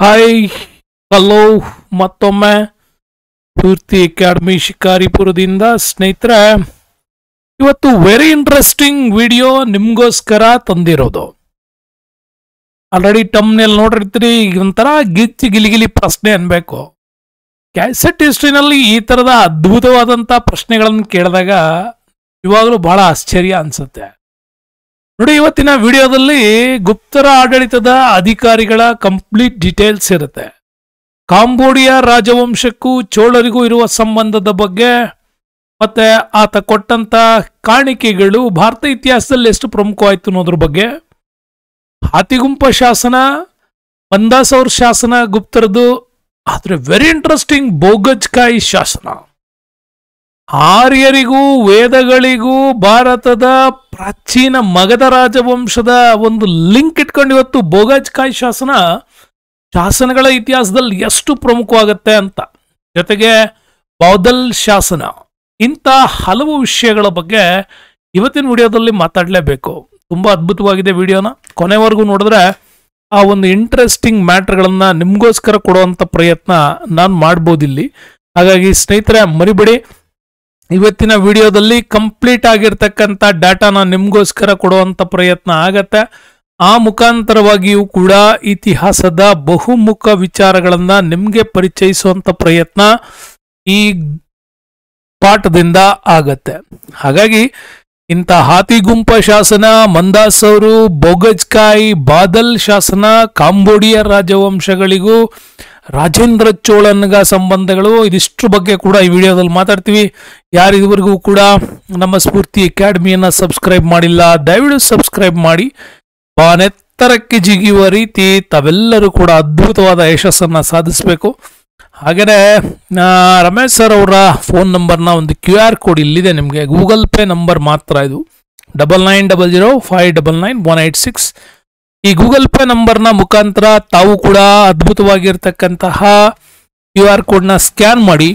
Hi hello ಮತ್ತೊಮ್ಮೆ ಪೂರ್ತಿ academy ಶಿಕಾರಿಪುರದಿಂದ ಸ್ನೇಹಿತರೆ ಇವತ್ತು ವೆರಿ ಇಂಟ್ರೆಸ್ಟಿಂಗ್ ವಿಡಿಯೋ ನಿಮಗೋಸ್ಕರ ತಂದಿರೋದು ಆಲ್ರೆಡಿ ಟಮ್ನಲ್ಲಿ ನೋಡಿರ್ತೀರಿ ಒಂಥರ ಗಿಚ್ಚಿ ಗಿಲಿಗಿಲಿ ಪ್ರಶ್ನೆ ಅನ್ಬೇಕು ಕ್ಯಾಸೆಟ್ ಹಿಸ್ಟ್ರಿನಲ್ಲಿ ಈ ಥರದ ಅದ್ಭುತವಾದಂಥ ಪ್ರಶ್ನೆಗಳನ್ನು ಕೇಳಿದಾಗ ಇವಾಗಲೂ ಬಹಳ ಆಶ್ಚರ್ಯ ಅನಿಸುತ್ತೆ ನೋಡಿ ಇವತ್ತಿನ ವಿಡಿಯೋದಲ್ಲಿ ಗುಪ್ತರ ಆಡಳಿತದ ಅಧಿಕಾರಿಗಳ ಕಂಪ್ಲೀಟ್ ಡೀಟೇಲ್ಸ್ ಇರುತ್ತೆ ಕಾಂಬೋಡಿಯಾ ರಾಜವಂಶಕ್ಕೂ ಚೋಳರಿಗೂ ಇರುವ ಸಂಬಂಧದ ಬಗ್ಗೆ ಮತ್ತೆ ಆತ ಕೊಟ್ಟಂತ ಕಾಣಿಕೆಗಳು ಭಾರತ ಇತಿಹಾಸದಲ್ಲಿ ಎಷ್ಟು ಪ್ರಮುಖವಾಯಿತು ಅನ್ನೋದ್ರ ಬಗ್ಗೆ ಹಾತಿಗುಂಪ ಶಾಸನ ಬಂದಾಸ್ ಅವ್ರ ಶಾಸನ ಗುಪ್ತರದು ಆದರೆ ವೆರಿ ಇಂಟ್ರೆಸ್ಟಿಂಗ್ ಬೋಗಜ್ಕಾಯಿ ಶಾಸನ ಆರ್ಯರಿಗೂ ವೇದಗಳಿಗೂ ಭಾರತದ ಪ್ರಾಚೀನ ಮಗಧ ರಾಜವಂಶದ ಒಂದು ಲಿಂಕ್ ಇಟ್ಕೊಂಡು ಇವತ್ತು ಬೋಗಜ್ಕಾಯಿ ಶಾಸನ ಶಾಸನಗಳ ಇತಿಹಾಸದಲ್ಲಿ ಎಷ್ಟು ಪ್ರಮುಖವಾಗುತ್ತೆ ಅಂತ ಜೊತೆಗೆ ಬೌದಲ್ ಶಾಸನ ಇಂಥ ಹಲವು ವಿಷಯಗಳ ಬಗ್ಗೆ ಇವತ್ತಿನ ವಿಡಿಯೋದಲ್ಲಿ ಮಾತಾಡಲೇಬೇಕು ತುಂಬ ಅದ್ಭುತವಾಗಿದೆ ವಿಡಿಯೋನ ಕೊನೆವರೆಗೂ ನೋಡಿದ್ರೆ ಆ ಒಂದು ಇಂಟ್ರೆಸ್ಟಿಂಗ್ ಮ್ಯಾಟ್ರ್ಗಳನ್ನು ನಿಮಗೋಸ್ಕರ ಕೊಡುವಂಥ ಪ್ರಯತ್ನ ನಾನು ಮಾಡ್ಬೋದಿಲ್ಲಿ ಹಾಗಾಗಿ ಸ್ನೇಹಿತರೆ ಮರಿಬೇಡಿ ಇವತ್ತಿನ ವಿಡಿಯೋದಲ್ಲಿ ಕಂಪ್ಲೀಟ್ ಆಗಿರ್ತಕ್ಕಂಥ ಡಾಟಾನ ನಿಮಗೋಸ್ಕರ ಕೊಡುವಂಥ ಪ್ರಯತ್ನ ಆಗತ್ತೆ ಆ ಮುಖಾಂತರವಾಗಿಯೂ ಕೂಡ ಇತಿಹಾಸದ ಬಹುಮುಖ ವಿಚಾರಗಳನ್ನು ನಿಮಗೆ ಪರಿಚಯಿಸುವಂಥ ಪ್ರಯತ್ನ ಈ ಪಾಠದಿಂದ ಆಗತ್ತೆ ಹಾಗಾಗಿ ಇಂಥ ಹಾತಿಗುಂಪ ಶಾಸನ ಮಂದಾಸವರು ಬೊಗಜ್ಕಾಯಿ ಬಾದಲ್ ಶಾಸನ ಕಾಂಬೋಡಿಯ ರಾಜವಂಶಗಳಿಗೂ ರಾಜೇಂದ್ರ ಚೋಳನ್ಗ ಸಂಬಂಧಗಳು ಇದಿಷ್ಟು ಬಗ್ಗೆ ಕೂಡ ಈ ವಿಡಿಯೋದಲ್ಲಿ ಮಾತಾಡ್ತೀವಿ ಯಾರು ಇದುವರೆಗೂ ಕೂಡ ನಮ್ಮ ಸ್ಫೂರ್ತಿ ಅಕಾಡೆಮಿಯನ್ನು ಸಬ್ಸ್ಕ್ರೈಬ್ ಮಾಡಿಲ್ಲ ದಯವಿಟ್ಟು ಸಬ್ಸ್ಕ್ರೈಬ್ ಮಾಡಿ ಬಾನೆತ್ತರಕ್ಕೆ ಜಿಗಿಯುವ ರೀತಿ ತಾವೆಲ್ಲರೂ ಕೂಡ ಅದ್ಭುತವಾದ ಯಶಸ್ಸನ್ನು ಸಾಧಿಸಬೇಕು ಹಾಗೆಯೇ ರಮೇಶ್ ಸರ್ ಅವರ ಫೋನ್ ನಂಬರ್ನ ಒಂದು ಕ್ಯೂ ಆರ್ ಕೋಡ್ ಇಲ್ಲಿದೆ ನಿಮಗೆ ಗೂಗಲ್ ಪೇ ನಂಬರ್ ಮಾತ್ರ ಇದು double nine double zero five double nine one eight six ಈ ಗೂಗಲ್ ಪೇ ನಂಬರ್ನ ಮುಖಾಂತರ ತಾವು ಕೂಡ ಅದ್ಭುತವಾಗಿರ್ತಕ್ಕಂತಹ ಕ್ಯೂ ಆರ್ ಕೋಡ್ನ ಸ್ಕ್ಯಾನ್ ಮಾಡಿ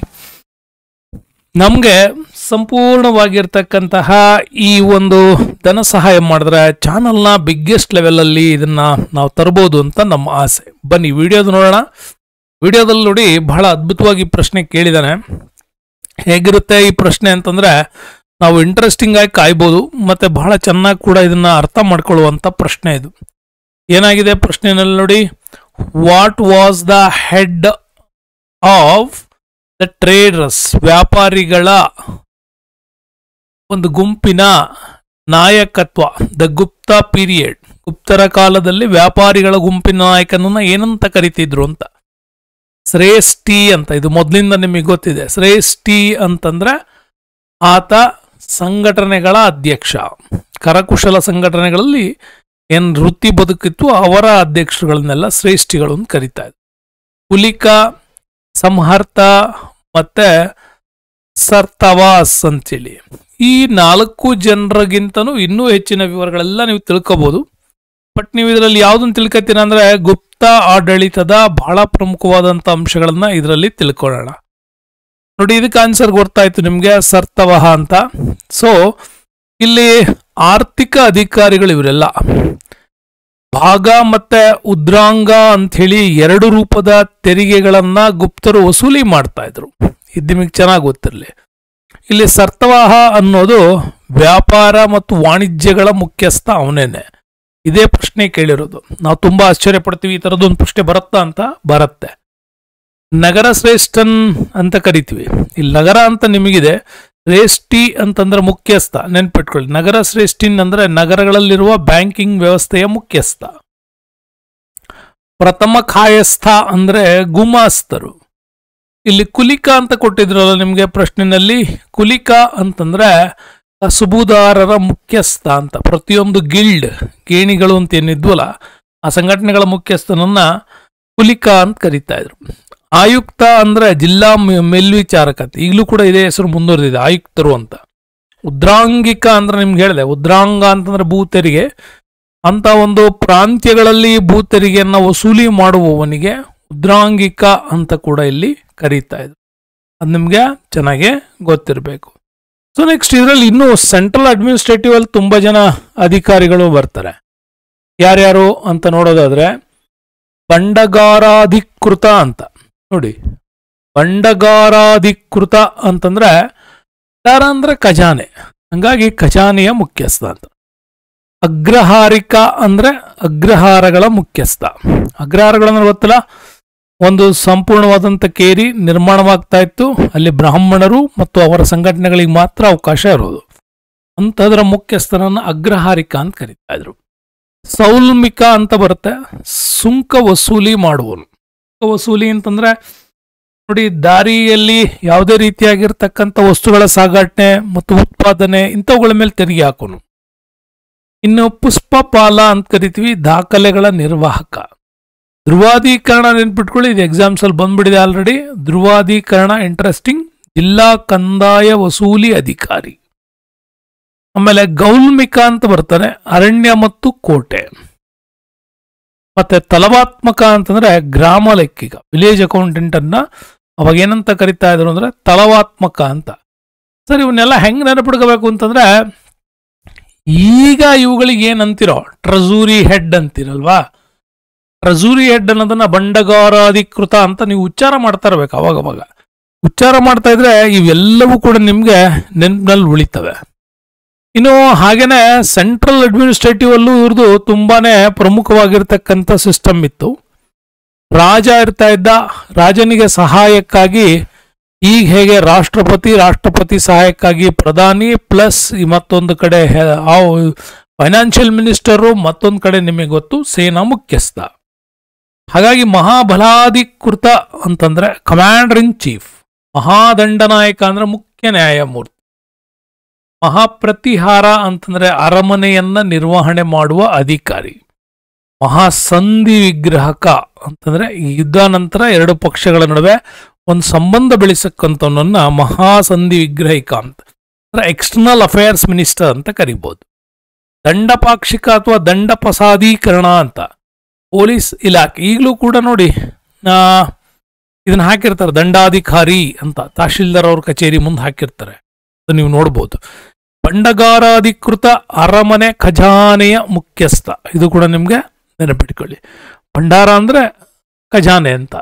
ನಮಗೆ ಸಂಪೂರ್ಣವಾಗಿರ್ತಕ್ಕಂತಹ ಈ ಒಂದು ಧನ ಸಹಾಯ ಮಾಡಿದ್ರೆ ಚಾನಲ್ನ ಬಿಗ್ಗೆಸ್ಟ್ ಲೆವೆಲಲ್ಲಿ ಇದನ್ನು ನಾವು ತರ್ಬೋದು ಅಂತ ನಮ್ಮ ಆಸೆ ಬನ್ನಿ ವಿಡಿಯೋದ ನೋಡೋಣ ವಿಡಿಯೋದಲ್ಲಿ ನೋಡಿ ಬಹಳ ಅದ್ಭುತವಾಗಿ ಪ್ರಶ್ನೆ ಕೇಳಿದ್ದಾನೆ ಹೇಗಿರುತ್ತೆ ಈ ಪ್ರಶ್ನೆ ಅಂತಂದರೆ ನಾವು ಇಂಟ್ರೆಸ್ಟಿಂಗ್ ಆಗಿ ಕಾಯ್ಬೋದು ಮತ್ತು ಬಹಳ ಚೆನ್ನಾಗಿ ಕೂಡ ಇದನ್ನು ಅರ್ಥ ಮಾಡ್ಕೊಳ್ಳುವಂಥ ಪ್ರಶ್ನೆ ಇದು ಏನಾಗಿದೆ ಪ್ರಶ್ನೆನಲ್ಲಿ ನೋಡಿ what was the head of the traders ವ್ಯಾಪಾರಿಗಳ ಒಂದು ಗುಂಪಿನ ನಾಯಕತ್ವ ದ ಗುಪ್ತ ಪೀರಿಯಡ್ ಗುಪ್ತರ ಕಾಲದಲ್ಲಿ ವ್ಯಾಪಾರಿಗಳ ಗುಂಪಿನ ನಾಯಕನನ್ನ ಏನಂತ ಕರಿತಿದ್ರು ಅಂತ ಶ್ರೇಷ್ಠಿ ಅಂತ ಇದು ಮೊದಲಿಂದ ನಿಮಗೆ ಗೊತ್ತಿದೆ ಶ್ರೇಷ್ಠಿ ಅಂತಂದ್ರೆ ಆತ ಸಂಘಟನೆಗಳ ಅಧ್ಯಕ್ಷ ಕರಕುಶಲ ಸಂಘಟನೆಗಳಲ್ಲಿ ಏನ್ ವೃತ್ತಿ ಬದುಕಿತ್ತು ಅವರ ಅಧ್ಯಕ್ಷರುಗಳನ್ನೆಲ್ಲ ಶ್ರೇಷ್ಠಿಗಳು ಅಂತ ಕರೀತಾ ಇದ್ರು ಕುಲಿಕ ಸಂಹರ್ತ ಮತ್ತೆ ಸರ್ತವಾಸ್ ಅಂತೇಳಿ ಈ ನಾಲ್ಕು ಜನರಿಗಿಂತನೂ ಇನ್ನೂ ಹೆಚ್ಚಿನ ವಿವರಗಳೆಲ್ಲ ನೀವು ತಿಳ್ಕೋಬಹುದು ಬಟ್ ನೀವು ಇದರಲ್ಲಿ ಯಾವುದನ್ನು ತಿಳ್ಕೊತೀರ ಅಂದ್ರೆ ಗುಪ್ತ ಆಡಳಿತದ ಬಹಳ ಪ್ರಮುಖವಾದಂತ ಅಂಶಗಳನ್ನ ಇದರಲ್ಲಿ ತಿಳ್ಕೊಳ್ಳೋಣ ನೋಡಿ ಇದಕ್ಕೆ ಆನ್ಸರ್ ಗೊತ್ತಾಯ್ತು ನಿಮಗೆ ಸರ್ತವಹ ಅಂತ ಸೊ ಇಲ್ಲಿ ಆರ್ಥಿಕ ಅಧಿಕಾರಿಗಳು ಇವರೆಲ್ಲ ಭಾಗ ಮತ್ತೆ ಉದ್ರಾಂಗ ಹೇಳಿ ಎರಡು ರೂಪದ ತೆರಿಗೆಗಳನ್ನು ಗುಪ್ತರು ವಸೂಲಿ ಮಾಡ್ತಾ ಇದ್ರು ಇದು ನಿಮಗೆ ಚೆನ್ನಾಗಿ ಗೊತ್ತಿರಲಿ ಇಲ್ಲಿ ಸರ್ತವಾಹ ಅನ್ನೋದು ವ್ಯಾಪಾರ ಮತ್ತು ವಾಣಿಜ್ಯಗಳ ಮುಖ್ಯಸ್ಥ ಅವನೇನೆ ಇದೇ ಪ್ರಶ್ನೆ ಕೇಳಿರೋದು ನಾವು ತುಂಬ ಆಶ್ಚರ್ಯ ಪಡ್ತೀವಿ ಈ ಥರದ್ದೊಂದು ಪ್ರಶ್ನೆ ಬರುತ್ತಾ ಅಂತ ಬರುತ್ತೆ ನಗರ ಶ್ರೇಷ್ಠನ್ ಅಂತ ಕರಿತೀವಿ ಇಲ್ಲಿ ನಗರ ಅಂತ ನಿಮಗಿದೆ ಶ್ರೇಷ್ಠಿ ಅಂತಂದ್ರೆ ಮುಖ್ಯಸ್ಥ ನೆನ್ಪಿಟ್ಕೊಳ್ಳಿ ನಗರ ಶ್ರೇಷ್ಠಿನ್ ಅಂದ್ರೆ ನಗರಗಳಲ್ಲಿರುವ ಬ್ಯಾಂಕಿಂಗ್ ವ್ಯವಸ್ಥೆಯ ಮುಖ್ಯಸ್ಥ ಪ್ರಥಮ ಕಾಯಸ್ಥ ಅಂದ್ರೆ ಗುಮಾಸ್ತರು ಇಲ್ಲಿ ಕುಲಿಕಾ ಅಂತ ಕೊಟ್ಟಿದ್ರಲ್ಲ ನಿಮಗೆ ಪ್ರಶ್ನೆನಲ್ಲಿ ಕುಲಿಕಾ ಅಂತಂದ್ರೆ ಸುಬುದಾರರ ಮುಖ್ಯಸ್ಥ ಅಂತ ಪ್ರತಿಯೊಂದು ಗಿಲ್ಡ್ ಗೇಣಿಗಳು ಅಂತ ಏನಿದ್ವಲ್ಲ ಆ ಸಂಘಟನೆಗಳ ಮುಖ್ಯಸ್ಥನನ್ನ ಕುಲಿಕಾ ಅಂತ ಕರಿತಾ ಇದ್ರು ಆಯುಕ್ತ ಅಂದ್ರೆ ಜಿಲ್ಲಾ ಮೇಲ್ವಿಚಾರಕತೆ ಈಗಲೂ ಕೂಡ ಇದೇ ಹೆಸರು ಮುಂದುವರೆದಿದೆ ಆಯುಕ್ತರು ಅಂತ ಉದ್ರಾಂಗಿಕ ಅಂದ್ರೆ ನಿಮ್ಗೆ ಹೇಳಿದೆ ಉದ್ರಾಂಗ ಅಂತಂದ್ರೆ ಭೂ ತೆರಿಗೆ ಅಂತ ಒಂದು ಪ್ರಾಂತ್ಯಗಳಲ್ಲಿ ಭೂ ತೆರಿಗೆಯನ್ನು ವಸೂಲಿ ಮಾಡುವವನಿಗೆ ಉದ್ರಾಂಗಿಕ ಅಂತ ಕೂಡ ಇಲ್ಲಿ ಕರೀತಾ ಇದ್ರು ಅದು ನಿಮಗೆ ಚೆನ್ನಾಗಿ ಗೊತ್ತಿರಬೇಕು ಸೊ ನೆಕ್ಸ್ಟ್ ಇದರಲ್ಲಿ ಇನ್ನೂ ಸೆಂಟ್ರಲ್ ಅಡ್ಮಿನಿಸ್ಟ್ರೇಟಿವ್ ಅಲ್ಲಿ ತುಂಬಾ ಜನ ಅಧಿಕಾರಿಗಳು ಬರ್ತಾರೆ ಯಾರ್ಯಾರು ಅಂತ ನೋಡೋದಾದ್ರೆ ಬಂಡಗಾರಾಧಿಕೃತ ಅಂತ ನೋಡಿ ಬಂಡಗಾರಾಧಿಕೃತ ಅಂತಂದ್ರೆ ದಾರ ಅಂದ್ರೆ ಖಜಾನೆ ಹಂಗಾಗಿ ಖಜಾನೆಯ ಮುಖ್ಯಸ್ಥ ಅಂತ ಅಗ್ರಹಾರಿಕ ಅಂದ್ರೆ ಅಗ್ರಹಾರಗಳ ಮುಖ್ಯಸ್ಥ ಅಗ್ರಹಾರಗಳಂದ್ರೆ ಗೊತ್ತಲ್ಲ ಒಂದು ಸಂಪೂರ್ಣವಾದಂಥ ಕೇರಿ ನಿರ್ಮಾಣವಾಗ್ತಾ ಇತ್ತು ಅಲ್ಲಿ ಬ್ರಾಹ್ಮಣರು ಮತ್ತು ಅವರ ಸಂಘಟನೆಗಳಿಗೆ ಮಾತ್ರ ಅವಕಾಶ ಇರೋದು ಅಂಥದ್ರ ಮುಖ್ಯಸ್ಥರನ್ನು ಅಗ್ರಹಾರಿಕ ಅಂತ ಕರೀತಾ ಇದ್ರು ಸೌಲ್ಮಿಕ ಅಂತ ಬರುತ್ತೆ ಸುಂಕ ವಸೂಲಿ ಮಾಡುವನು ವಸೂಲಿ ಅಂತಂದ್ರೆ ನೋಡಿ ದಾರಿಯಲ್ಲಿ ಯಾವುದೇ ರೀತಿಯಾಗಿರ್ತಕ್ಕಂಥ ವಸ್ತುಗಳ ಸಾಗಾಟನೆ ಮತ್ತು ಉತ್ಪಾದನೆ ಇಂಥವುಗಳ ಮೇಲೆ ತೆರಿಗೆ ಹಾಕೋನು ಇನ್ನು ಪುಷ್ಪಪಾಲ ಅಂತ ಕರಿತೀವಿ ದಾಖಲೆಗಳ ನಿರ್ವಾಹಕ ಧ್ರುವಾಧೀಕರಣ ನೆನ್ಪಿಟ್ಕೊಳ್ಳಿ ಇದು ಎಕ್ಸಾಮ್ಸ್ ಅಲ್ಲಿ ಬಂದ್ಬಿಡಿದೆ ಆಲ್ರೆಡಿ ಧ್ರುವಾಧೀಕರಣ ಇಂಟ್ರೆಸ್ಟಿಂಗ್ ಜಿಲ್ಲಾ ಕಂದಾಯ ವಸೂಲಿ ಅಧಿಕಾರಿ ಆಮೇಲೆ ಗೌಲ್ಮಿಕ ಅಂತ ಬರ್ತಾನೆ ಅರಣ್ಯ ಮತ್ತು ಕೋಟೆ ಮತ್ತೆ ತಲವಾತ್ಮಕ ಅಂತಂದ್ರೆ ಗ್ರಾಮ ಲೆಕ್ಕಿಗ ವಿಲೇಜ್ ಅಕೌಂಟೆಂಟ್ ಅನ್ನ ಅವಾಗ ಏನಂತ ಕರಿತಾ ಇದ್ರು ಅಂದ್ರೆ ತಲವಾತ್ಮಕ ಅಂತ ಸರ್ ಇವನ್ನೆಲ್ಲ ಹೆಂಗೆ ನೆನಪಿಡ್ಕೋಬೇಕು ಅಂತಂದ್ರೆ ಈಗ ಇವುಗಳಿಗೆ ಏನಂತಿರೋ ಟ್ರಜೂರಿ ಹೆಡ್ ಅಂತಿರಲ್ವಾ ಟ್ರಜೂರಿ ಹೆಡ್ ಅನ್ನೋದನ್ನ ಬಂಡಗಾರಾಧಿಕೃತ ಅಂತ ನೀವು ಉಚ್ಚಾರ ಮಾಡ್ತಾ ಇರ್ಬೇಕು ಅವಾಗವಾಗ ಉಚ್ಚಾರ ಮಾಡ್ತಾ ಇದ್ರೆ ಇವೆಲ್ಲವೂ ಕೂಡ ನಿಮಗೆ ನೆನಪಿನಲ್ಲಿ ಉಳಿತವೆ ಇನ್ನು ಹಾಗೇನೆ ಸೆಂಟ್ರಲ್ ಅಡ್ಮಿನಿಸ್ಟ್ರೇಟಿವ್ ಅಲ್ಲೂ ಇವ್ರದ್ದು ತುಂಬಾನೇ ಪ್ರಮುಖವಾಗಿರ್ತಕ್ಕಂಥ ಸಿಸ್ಟಮ್ ಇತ್ತು ರಾಜ ಇರ್ತಾ ಇದ್ದ ರಾಜನಿಗೆ ಸಹಾಯಕ್ಕಾಗಿ ಈಗ ಹೇಗೆ ರಾಷ್ಟ್ರಪತಿ ರಾಷ್ಟ್ರಪತಿ ಸಹಾಯಕ್ಕಾಗಿ ಪ್ರಧಾನಿ ಪ್ಲಸ್ ಮತ್ತೊಂದು ಕಡೆ ಫೈನಾನ್ಷಿಯಲ್ ಮಿನಿಸ್ಟರು ಮತ್ತೊಂದು ಕಡೆ ನಿಮಗೆ ಗೊತ್ತು ಸೇನಾ ಮುಖ್ಯಸ್ಥ ಹಾಗಾಗಿ ಮಹಾಬಲಾಧಿಕೃತ ಅಂತಂದ್ರೆ ಕಮಾಂಡರ್ ಇನ್ ಚೀಫ್ ಮಹಾದಂಡನಾಯಕ ಅಂದ್ರೆ ಮುಖ್ಯ ನ್ಯಾಯಮೂರ್ತಿ ಮಹಾಪ್ರತಿಹಾರ ಅಂತಂದ್ರೆ ಅರಮನೆಯನ್ನ ನಿರ್ವಹಣೆ ಮಾಡುವ ಅಧಿಕಾರಿ ಮಹಾಸಂಧಿ ವಿಗ್ರಹಕ ಅಂತಂದ್ರೆ ಯುದ್ಧ ನಂತರ ಎರಡು ಪಕ್ಷಗಳ ನಡುವೆ ಒಂದು ಸಂಬಂಧ ಬೆಳೆಸಕ್ಕಂಥವನ್ನ ಮಹಾಸಂಧಿ ವಿಗ್ರಹಿಕ ಅಂತ ಅಂದ್ರೆ ಎಕ್ಸ್ಟರ್ನಲ್ ಅಫೇರ್ಸ್ ಮಿನಿಸ್ಟರ್ ಅಂತ ಕರಿಬಹುದು ದಂಡಪಾಕ್ಷಿಕ ಅಥವಾ ದಂಡ ಪ್ರಸಾದೀಕರಣ ಅಂತ ಪೊಲೀಸ್ ಇಲಾಖೆ ಈಗಲೂ ಕೂಡ ನೋಡಿ ಇದನ್ನ ಹಾಕಿರ್ತಾರೆ ದಂಡಾಧಿಕಾರಿ ಅಂತ ತಹಶೀಲ್ದಾರ್ ಅವ್ರ ಕಚೇರಿ ಮುಂದೆ ಹಾಕಿರ್ತಾರೆ ನೀವು ನೋಡ್ಬೋದು ಬಂಡಗಾರಾಧಿಕೃತ ಅರಮನೆ ಖಜಾನೆಯ ಮುಖ್ಯಸ್ಥ ಇದು ಕೂಡ ನಿಮಗೆ ನೆನಪಿಟ್ಕೊಳ್ಳಿ ಭಂಡಾರ ಅಂದರೆ ಖಜಾನೆ ಅಂತ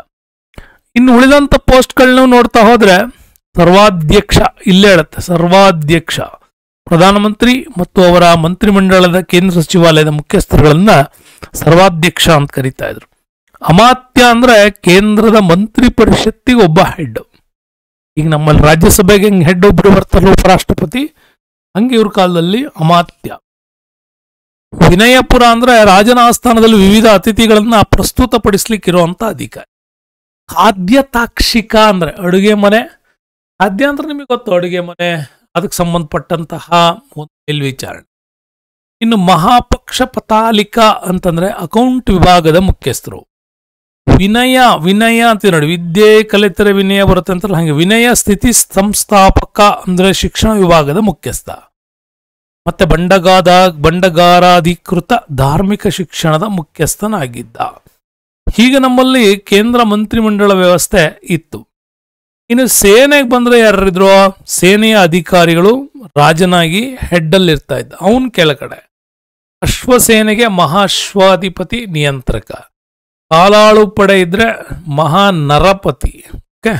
ಇನ್ನು ಉಳಿದಂಥ ಪೋಸ್ಟ್ಗಳನ್ನ ನೋಡ್ತಾ ಹೋದರೆ ಸರ್ವಾಧ್ಯಕ್ಷ ಇಲ್ಲೇ ಹೇಳುತ್ತೆ ಸರ್ವಾಧ್ಯಕ್ಷ ಪ್ರಧಾನಮಂತ್ರಿ ಮತ್ತು ಅವರ ಮಂತ್ರಿಮಂಡಲದ ಕೇಂದ್ರ ಸಚಿವಾಲಯದ ಮುಖ್ಯಸ್ಥರುಗಳನ್ನ ಸರ್ವಾಧ್ಯಕ್ಷ ಅಂತ ಕರೀತಾ ಇದ್ರು ಅಮಾತ್ಯ ಅಂದ್ರೆ ಕೇಂದ್ರದ ಮಂತ್ರಿ ಪರಿಷತ್ತಿಗೆ ಒಬ್ಬ ಹೆಡ್ ಈಗ ನಮ್ಮಲ್ಲಿ ರಾಜ್ಯಸಭೆಗೆ ಹೆಂಗೆ ಹೆಡ್ ಒಬ್ಬರು ಬರ್ತಾರೆ ಉಪರಾಷ್ಟ್ರಪತಿ ಹಂಗೆ ಇವ್ರ ಕಾಲದಲ್ಲಿ ಅಮಾತ್ಯ ವಿನಯಪುರ ಅಂದ್ರೆ ರಾಜನ ಆಸ್ಥಾನದಲ್ಲಿ ವಿವಿಧ ಅತಿಥಿಗಳನ್ನ ಪಡಿಸ್ಲಿಕ್ಕೆ ಇರುವಂತ ಅಧಿಕಾರಿ ಖಾದ್ಯ ತಾಕ್ಷಿಕ ಅಂದ್ರೆ ಅಡುಗೆ ಮನೆ ಖಾದ್ಯ ಅಂದ್ರೆ ನಿಮಗೆ ಗೊತ್ತು ಅಡುಗೆ ಮನೆ ಅದಕ್ಕೆ ಸಂಬಂಧಪಟ್ಟಂತಹ ಒಂದು ಮೇಲ್ವಿಚಾರಣೆ ಇನ್ನು ಮಹಾಪಕ್ಷ ಪತಾಲಿಕಾ ಅಂತಂದ್ರೆ ಅಕೌಂಟ್ ವಿಭಾಗದ ಮುಖ್ಯಸ್ಥರು ವಿನಯ ವಿನಯ ಅಂತ ನೋಡಿ ವಿದ್ಯೆ ಕಲಿತರೆ ವಿನಯ ಬರುತ್ತೆ ಅಂತ ಹಂಗೆ ವಿನಯ ಸ್ಥಿತಿ ಸಂಸ್ಥಾಪಕ ಅಂದರೆ ಶಿಕ್ಷಣ ವಿಭಾಗದ ಮುಖ್ಯಸ್ಥ ಮತ್ತೆ ಬಂಡಗಾದ ಬಂಡಗಾರಾಧಿಕೃತ ಧಾರ್ಮಿಕ ಶಿಕ್ಷಣದ ಮುಖ್ಯಸ್ಥನಾಗಿದ್ದ ಹೀಗೆ ನಮ್ಮಲ್ಲಿ ಕೇಂದ್ರ ಮಂತ್ರಿಮಂಡಳ ವ್ಯವಸ್ಥೆ ಇತ್ತು ಇನ್ನು ಸೇನೆಗೆ ಬಂದರೆ ಯಾರಿದ್ರು ಸೇನೆಯ ಅಧಿಕಾರಿಗಳು ರಾಜನಾಗಿ ಹೆಡ್ಡಲ್ಲಿ ಇರ್ತಾ ಇದ್ದ ಅವನ ಕೆಳಗಡೆ ಅಶ್ವಸೇನೆಗೆ ಮಹಾಶ್ವಾಧಿಪತಿ ನಿಯಂತ್ರಕ ಕಾಲಾಳು ಪಡೆ ಇದ್ರೆ ಮಹಾ ನರಪತಿ ಓಕೆ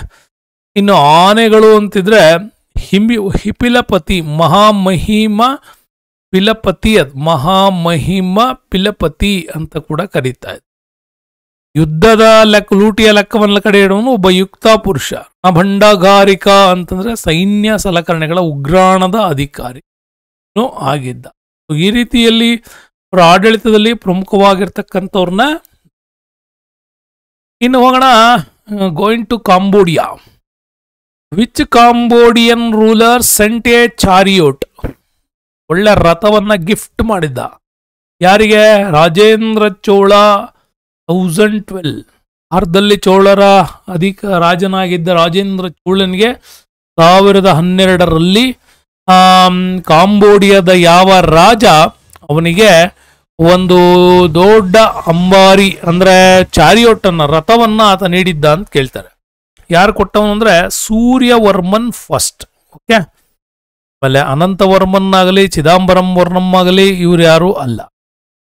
ಇನ್ನು ಆನೆಗಳು ಅಂತಿದ್ರೆ ಹಿಂಬಿ ಹಿಪಿಲಪತಿ ಮಹಿಮ ಪಿಲಪತಿ ಅದು ಮಹಿಮ ಪಿಲಪತಿ ಅಂತ ಕೂಡ ಕರೀತಾ ಇದೆ ಯುದ್ಧದ ಲೆಕ್ಕ ಲೂಟಿಯ ಲೆಕ್ಕವನ್ನು ಕಡೆ ಇಡುವನು ಒಬ್ಬ ಯುಕ್ತ ಪುರುಷ ಅಭಂಡಗಾರಿಕಾ ಅಂತಂದ್ರೆ ಸೈನ್ಯ ಸಲಕರಣೆಗಳ ಉಗ್ರಾಣದ ಅಧಿಕಾರಿ ಆಗಿದ್ದ ಈ ರೀತಿಯಲ್ಲಿ ಅವರ ಆಡಳಿತದಲ್ಲಿ ಪ್ರಮುಖವಾಗಿರ್ತಕ್ಕಂಥವ್ರನ್ನ ಇನ್ನು ಹೋಗೋಣ going to Cambodia which Cambodian ruler sent a chariot ಒಳ್ಳೆ ರಥವನ್ನ ಗಿಫ್ಟ್ ಮಾಡಿದ್ದ ಯಾರಿಗೆ ರಾಜೇಂದ್ರ ಚೋಳ ಥೌಸಂಡ್ ಟ್ವೆಲ್ ಅರ್ಧದಲ್ಲಿ ಚೋಳರ ಅಧಿಕ ರಾಜನಾಗಿದ್ದ ರಾಜೇಂದ್ರ ಚೋಳನಿಗೆ ಸಾವಿರದ ಹನ್ನೆರಡರಲ್ಲಿ ಕಾಂಬೋಡಿಯಾದ ಯಾವ ರಾಜ ಅವನಿಗೆ ಒಂದು ದೊಡ್ಡ ಅಂಬಾರಿ ಅಂದ್ರೆ ಚಾರಿಯೋಟನ್ನ ರಥವನ್ನ ಆತ ನೀಡಿದ್ದ ಅಂತ ಕೇಳ್ತಾರೆ ಯಾರು ಕೊಟ್ಟವನು ಅಂದ್ರೆ ಸೂರ್ಯವರ್ಮನ್ ಫಸ್ಟ್ ಓಕೆ ಆಮೇಲೆ ಅನಂತವರ್ಮನ್ ಆಗಲಿ ಚಿದಾಂಬರಂ ವರ್ಣಂ ಆಗಲಿ ಇವ್ರು ಯಾರು ಅಲ್ಲ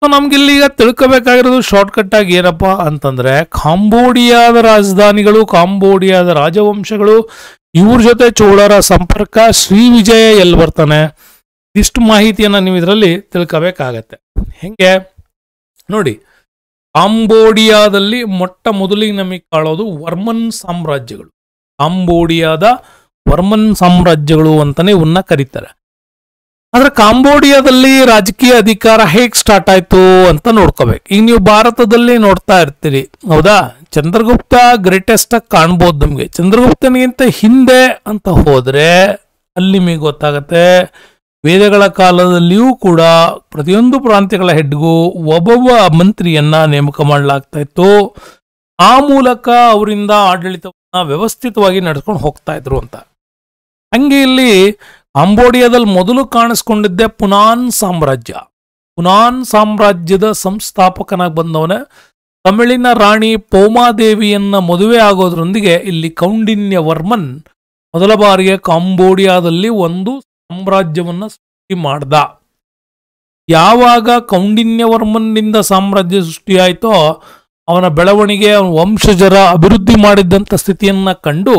ಸೊ ನಮ್ಗಿಲ್ಲಿ ಈಗ ತಿಳ್ಕೋಬೇಕಾಗಿರೋದು ಶಾರ್ಟ್ಕಟ್ ಆಗಿ ಏನಪ್ಪಾ ಅಂತಂದ್ರೆ ಕಾಂಬೋಡಿಯಾದ ರಾಜಧಾನಿಗಳು ಕಾಂಬೋಡಿಯಾದ ರಾಜವಂಶಗಳು ಇವ್ರ ಜೊತೆ ಚೋಳರ ಸಂಪರ್ಕ ಶ್ರೀ ವಿಜಯ ಎಲ್ಲಿ ಬರ್ತಾನೆ ಇಷ್ಟು ಮಾಹಿತಿಯನ್ನು ನೀವು ಇದರಲ್ಲಿ ತಿಳ್ಕೋಬೇಕಾಗತ್ತೆ ಹೆಂಗೆ ನೋಡಿ ಅಂಬೋಡಿಯಾದಲ್ಲಿ ಮೊಟ್ಟ ಮೊದಲಿಗೆ ನಮಗೆ ಕಾಣೋದು ವರ್ಮನ್ ಸಾಮ್ರಾಜ್ಯಗಳು ಕಾಂಬೋಡಿಯಾದ ವರ್ಮನ್ ಸಾಮ್ರಾಜ್ಯಗಳು ಅಂತಲೇ ಇವನ್ನ ಕರೀತಾರೆ ಆದ್ರೆ ಕಾಂಬೋಡಿಯಾದಲ್ಲಿ ರಾಜಕೀಯ ಅಧಿಕಾರ ಹೇಗೆ ಸ್ಟಾರ್ಟ್ ಆಯ್ತು ಅಂತ ನೋಡ್ಕೋಬೇಕು ಈಗ ನೀವು ಭಾರತದಲ್ಲಿ ನೋಡ್ತಾ ಇರ್ತೀರಿ ಹೌದಾ ಚಂದ್ರಗುಪ್ತ ಗ್ರೇಟೆಸ್ಟ್ ಆಗಿ ಕಾಣ್ಬೋದು ನಮಗೆ ಚಂದ್ರಗುಪ್ತನಿಗಿಂತ ಹಿಂದೆ ಅಂತ ಹೋದರೆ ಅಲ್ಲಿ ನಿಮಗೆ ಗೊತ್ತಾಗತ್ತೆ ವೇದಗಳ ಕಾಲದಲ್ಲಿಯೂ ಕೂಡ ಪ್ರತಿಯೊಂದು ಪ್ರಾಂತ್ಯಗಳ ಹೆಡ್ಗೂ ಒಬ್ಬೊಬ್ಬ ಮಂತ್ರಿಯನ್ನ ನೇಮಕ ಮಾಡಲಾಗ್ತಾ ಇತ್ತು ಆ ಮೂಲಕ ಅವರಿಂದ ಆಡಳಿತವನ್ನ ವ್ಯವಸ್ಥಿತವಾಗಿ ನಡೆಸ್ಕೊಂಡು ಹೋಗ್ತಾ ಇದ್ರು ಅಂತ ಹಂಗೆ ಇಲ್ಲಿ ಅಂಬೋಡಿಯಾದಲ್ಲಿ ಮೊದಲು ಕಾಣಿಸ್ಕೊಂಡಿದ್ದೆ ಪುನಾನ್ ಸಾಮ್ರಾಜ್ಯ ಪುನಾನ್ ಸಾಮ್ರಾಜ್ಯದ ಸಂಸ್ಥಾಪಕನಾಗಿ ಬಂದವನೇ ತಮಿಳಿನ ರಾಣಿ ಪೋಮಾದೇವಿಯನ್ನ ಮದುವೆ ಆಗೋದ್ರೊಂದಿಗೆ ಇಲ್ಲಿ ಕೌಂಡಿನ್ಯ ವರ್ಮನ್ ಮೊದಲ ಬಾರಿಗೆ ಕಾಂಬೋಡಿಯಾದಲ್ಲಿ ಒಂದು ಸಾಮ್ರಾಜ್ಯವನ್ನು ಸೃಷ್ಟಿ ಮಾಡ್ದ ಯಾವಾಗ ಕೌಂಡಿನ್ಯವರ್ಮನ್ನಿಂದ ಸಾಮ್ರಾಜ್ಯ ಸೃಷ್ಟಿಯಾಯಿತೋ ಅವನ ಬೆಳವಣಿಗೆ ಅವನ ವಂಶಜರ ಅಭಿವೃದ್ಧಿ ಮಾಡಿದ್ದಂಥ ಸ್ಥಿತಿಯನ್ನ ಕಂಡು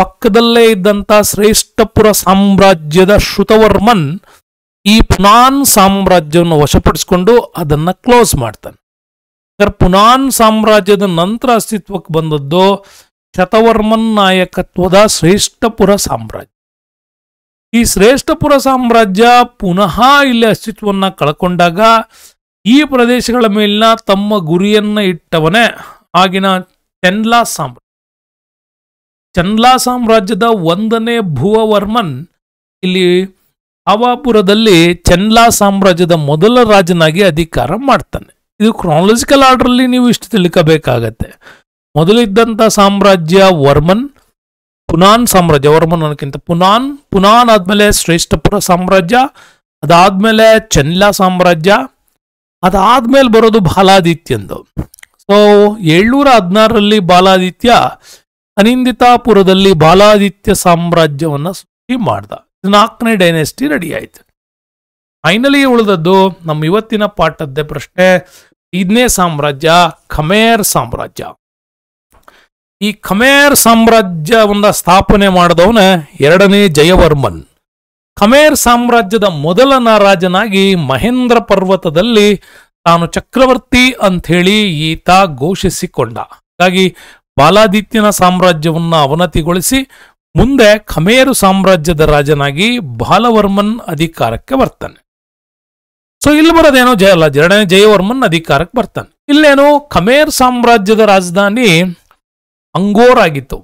ಪಕ್ಕದಲ್ಲೇ ಇದ್ದಂಥ ಶ್ರೇಷ್ಠಪುರ ಸಾಮ್ರಾಜ್ಯದ ಶ್ರುತವರ್ಮನ್ ಈ ಪುನಾನ್ ಸಾಮ್ರಾಜ್ಯವನ್ನು ವಶಪಡಿಸಿಕೊಂಡು ಅದನ್ನು ಕ್ಲೋಸ್ ಮಾಡ್ತಾನೆ ಪುನಾನ್ ಸಾಮ್ರಾಜ್ಯದ ನಂತರ ಅಸ್ತಿತ್ವಕ್ಕೆ ಬಂದದ್ದು ಶತವರ್ಮನ್ ನಾಯಕತ್ವದ ಶ್ರೇಷ್ಠಪುರ ಸಾಮ್ರಾಜ್ಯ ಈ ಶ್ರೇಷ್ಠಪುರ ಸಾಮ್ರಾಜ್ಯ ಪುನಃ ಇಲ್ಲಿ ಅಸ್ತಿತ್ವವನ್ನು ಕಳ್ಕೊಂಡಾಗ ಈ ಪ್ರದೇಶಗಳ ಮೇಲಿನ ತಮ್ಮ ಗುರಿಯನ್ನ ಇಟ್ಟವನೇ ಆಗಿನ ಚೆನ್ಲಾ ಸಾಮ್ರಾಜ್ಯ ಚನ್ಲಾ ಸಾಮ್ರಾಜ್ಯದ ಒಂದನೇ ಭುವವರ್ಮನ್ ಇಲ್ಲಿ ಅವಾಪುರದಲ್ಲಿ ಚೆನ್ಲಾ ಸಾಮ್ರಾಜ್ಯದ ಮೊದಲ ರಾಜನಾಗಿ ಅಧಿಕಾರ ಮಾಡ್ತಾನೆ ಇದು ಕ್ರಾನಲಜಿಕಲ್ ಆರ್ಡರ್ ನೀವು ಇಷ್ಟು ತಿಳ್ಕೋಬೇಕಾಗತ್ತೆ ಮೊದಲಿದ್ದಂಥ ಸಾಮ್ರಾಜ್ಯ ವರ್ಮನ್ ಪುನಾನ್ ಸಾಮ್ರಾಜ್ಯ ವರ್ಮನಕ್ಕಿಂತ ಪುನಾನ್ ಪುನಾನ್ ಆದಮೇಲೆ ಶ್ರೇಷ್ಠಪುರ ಸಾಮ್ರಾಜ್ಯ ಅದಾದ್ಮೇಲೆ ಚನ್ಲ ಸಾಮ್ರಾಜ್ಯ ಅದಾದ್ಮೇಲೆ ಬರೋದು ಎಂದು ಸೊ ಏಳ್ನೂರ ಹದಿನಾರರಲ್ಲಿ ಬಾಲಾದಿತ್ಯ ಅನಿಂದಿತಾಪುರದಲ್ಲಿ ಬಾಲಾದಿತ್ಯ ಸಾಮ್ರಾಜ್ಯವನ್ನು ಸೃಷ್ಟಿ ಮಾಡ್ದ ನಾಲ್ಕನೇ ಡೈನೆಸ್ಟಿ ರೆಡಿ ಆಯಿತು ಫೈನಲಿ ಉಳಿದದ್ದು ನಮ್ಮ ಇವತ್ತಿನ ಪಾಠದ್ದೇ ಪ್ರಶ್ನೆ ಐದನೇ ಸಾಮ್ರಾಜ್ಯ ಖಮೇರ್ ಸಾಮ್ರಾಜ್ಯ ಈ ಖಮೇರ್ ಸಾಮ್ರಾಜ್ಯವನ್ನ ಸ್ಥಾಪನೆ ಮಾಡಿದವನ ಎರಡನೇ ಜಯವರ್ಮನ್ ಖಮೇರ್ ಸಾಮ್ರಾಜ್ಯದ ಮೊದಲನ ರಾಜನಾಗಿ ಮಹೇಂದ್ರ ಪರ್ವತದಲ್ಲಿ ತಾನು ಚಕ್ರವರ್ತಿ ಅಂತ ಹೇಳಿ ಈತ ಘೋಷಿಸಿಕೊಂಡ ಹಾಗಾಗಿ ಬಾಲಾದಿತ್ಯನ ಸಾಮ್ರಾಜ್ಯವನ್ನು ಅವನತಿಗೊಳಿಸಿ ಮುಂದೆ ಖಮೇರು ಸಾಮ್ರಾಜ್ಯದ ರಾಜನಾಗಿ ಬಾಲವರ್ಮನ್ ಅಧಿಕಾರಕ್ಕೆ ಬರ್ತಾನೆ ಸೊ ಇಲ್ಲಿ ಬರೋದೇನೋ ಜಯ ಅಲ್ಲ ಎರಡನೇ ಜಯವರ್ಮನ್ ಅಧಿಕಾರಕ್ಕೆ ಬರ್ತಾನೆ ಇಲ್ಲೇನು ಖಮೇರ್ ಸಾಮ್ರಾಜ್ಯದ ರಾಜಧಾನಿ ಅಂಗೋರ್ ಆಗಿತ್ತು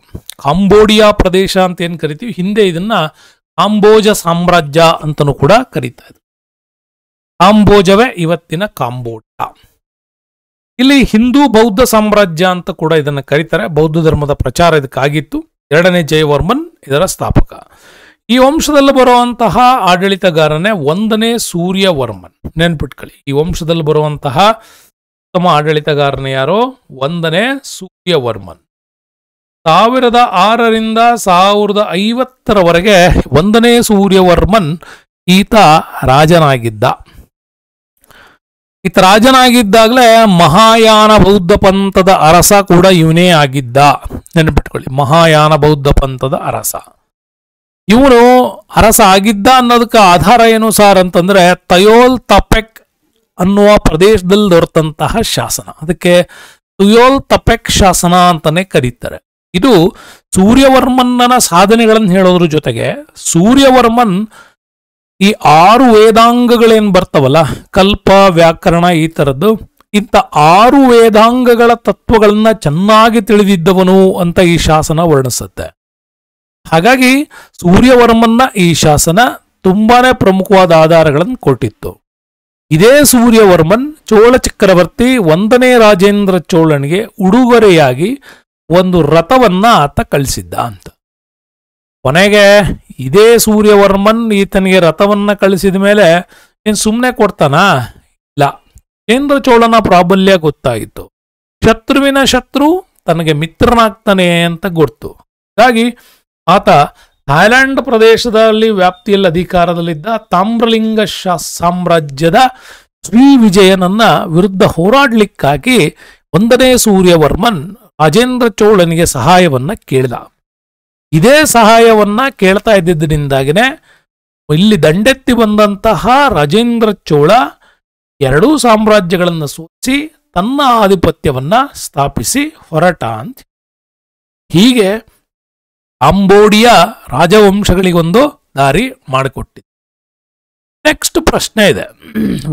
ಕಾಂಬೋಡಿಯಾ ಪ್ರದೇಶ ಅಂತ ಏನು ಕರಿತೀವಿ ಹಿಂದೆ ಇದನ್ನ ಕಾಂಬೋಜ ಸಾಮ್ರಾಜ್ಯ ಅಂತಲೂ ಕೂಡ ಕರೀತಾ ಇದ್ರು ಕಾಂಬೋಜವೇ ಇವತ್ತಿನ ಕಾಂಬೋಡಿಯಾ ಇಲ್ಲಿ ಹಿಂದೂ ಬೌದ್ಧ ಸಾಮ್ರಾಜ್ಯ ಅಂತ ಕೂಡ ಇದನ್ನ ಕರೀತಾರೆ ಬೌದ್ಧ ಧರ್ಮದ ಪ್ರಚಾರ ಇದಕ್ಕಾಗಿತ್ತು ಎರಡನೇ ಜಯವರ್ಮನ್ ಇದರ ಸ್ಥಾಪಕ ಈ ವಂಶದಲ್ಲಿ ಬರುವಂತಹ ಆಡಳಿತಗಾರನೇ ಒಂದನೇ ಸೂರ್ಯವರ್ಮನ್ ನೆನ್ಪಿಟ್ಕೊಳ್ಳಿ ಈ ವಂಶದಲ್ಲಿ ಬರುವಂತಹ ಉತ್ತಮ ಆಡಳಿತಗಾರನೇ ಯಾರೋ ಒಂದನೇ ಸೂರ್ಯವರ್ಮನ್ ಸಾವಿರದ ಆರರಿಂದ ಸಾವಿರದ ಐವತ್ತರವರೆಗೆ ಒಂದನೇ ಸೂರ್ಯವರ್ಮನ್ ಈತ ರಾಜನಾಗಿದ್ದ ಈತ ರಾಜನಾಗಿದ್ದಾಗಲೇ ಮಹಾಯಾನ ಬೌದ್ಧ ಪಂಥದ ಅರಸ ಕೂಡ ಇವನೇ ಆಗಿದ್ದ ನೆನಪಿಟ್ಕೊಳ್ಳಿ ಮಹಾಯಾನ ಬೌದ್ಧ ಪಂಥದ ಅರಸ ಇವನು ಅರಸ ಆಗಿದ್ದ ಅನ್ನೋದಕ್ಕೆ ಆಧಾರ ಏನು ಸಾರ್ ಅಂತಂದ್ರೆ ತಯೋಲ್ ತಪೆಕ್ ಅನ್ನುವ ಪ್ರದೇಶದಲ್ಲಿ ದೊರೆತಂತಹ ಶಾಸನ ಅದಕ್ಕೆ ತುಯೋಲ್ ತಪೆಕ್ ಶಾಸನ ಅಂತಾನೆ ಕರೀತಾರೆ ಇದು ಸೂರ್ಯವರ್ಮನ್ನನ ಸಾಧನೆಗಳನ್ನು ಹೇಳೋದ್ರ ಜೊತೆಗೆ ಸೂರ್ಯವರ್ಮನ್ ಈ ಆರು ವೇದಾಂಗಗಳೇನು ಬರ್ತವಲ್ಲ ಕಲ್ಪ ವ್ಯಾಕರಣ ಈ ಥರದ್ದು ಇಂಥ ಆರು ವೇದಾಂಗಗಳ ತತ್ವಗಳನ್ನ ಚೆನ್ನಾಗಿ ತಿಳಿದಿದ್ದವನು ಅಂತ ಈ ಶಾಸನ ವರ್ಣಿಸುತ್ತೆ ಹಾಗಾಗಿ ಸೂರ್ಯವರ್ಮನ್ನ ಈ ಶಾಸನ ತುಂಬಾನೇ ಪ್ರಮುಖವಾದ ಆಧಾರಗಳನ್ನು ಕೊಟ್ಟಿತ್ತು ಇದೇ ಸೂರ್ಯವರ್ಮನ್ ಚೋಳ ಚಕ್ರವರ್ತಿ ಒಂದನೇ ರಾಜೇಂದ್ರ ಚೋಳನಿಗೆ ಉಡುಗೊರೆಯಾಗಿ ಒಂದು ರಥವನ್ನ ಆತ ಕಳಿಸಿದ್ದ ಅಂತ ಕೊನೆಗೆ ಇದೇ ಸೂರ್ಯವರ್ಮನ್ ಈತನಿಗೆ ರಥವನ್ನ ಕಳಿಸಿದ ಮೇಲೆ ನೀನು ಸುಮ್ಮನೆ ಕೊಡ್ತಾನಾ ಇಲ್ಲ ಕೇಂದ್ರ ಚೋಳನ ಪ್ರಾಬಲ್ಯ ಗೊತ್ತಾಯಿತು ಶತ್ರುವಿನ ಶತ್ರು ತನಗೆ ಮಿತ್ರನಾಗ್ತಾನೆ ಅಂತ ಗೊತ್ತು ಹಾಗಾಗಿ ಆತ ಥಾಯ್ಲೆಂಡ್ ಪ್ರದೇಶದಲ್ಲಿ ವ್ಯಾಪ್ತಿಯಲ್ಲಿ ಅಧಿಕಾರದಲ್ಲಿದ್ದ ತಾಮ್ರಲಿಂಗ ಸಾಮ್ರಾಜ್ಯದ ಶ್ರೀ ವಿಜಯನನ್ನ ವಿರುದ್ಧ ಹೋರಾಡ್ಲಿಕ್ಕಾಗಿ ಒಂದನೇ ಸೂರ್ಯವರ್ಮನ್ ರಾಜೇಂದ್ರ ಚೋಳನಿಗೆ ಸಹಾಯವನ್ನ ಕೇಳಿದ ಇದೇ ಸಹಾಯವನ್ನ ಕೇಳ್ತಾ ಇದ್ದಿದ್ದರಿಂದಾಗಿನೇ ಇಲ್ಲಿ ದಂಡೆತ್ತಿ ಬಂದಂತಹ ರಾಜೇಂದ್ರ ಚೋಳ ಎರಡೂ ಸಾಮ್ರಾಜ್ಯಗಳನ್ನು ಸೂಚಿಸಿ ತನ್ನ ಆಧಿಪತ್ಯವನ್ನ ಸ್ಥಾಪಿಸಿ ಹೊರಟ ಅಂತ ಹೀಗೆ ಅಂಬೋಡಿಯ ರಾಜವಂಶಗಳಿಗೊಂದು ದಾರಿ ಮಾಡಿಕೊಟ್ಟಿದೆ ನೆಕ್ಸ್ಟ್ ಪ್ರಶ್ನೆ ಇದೆ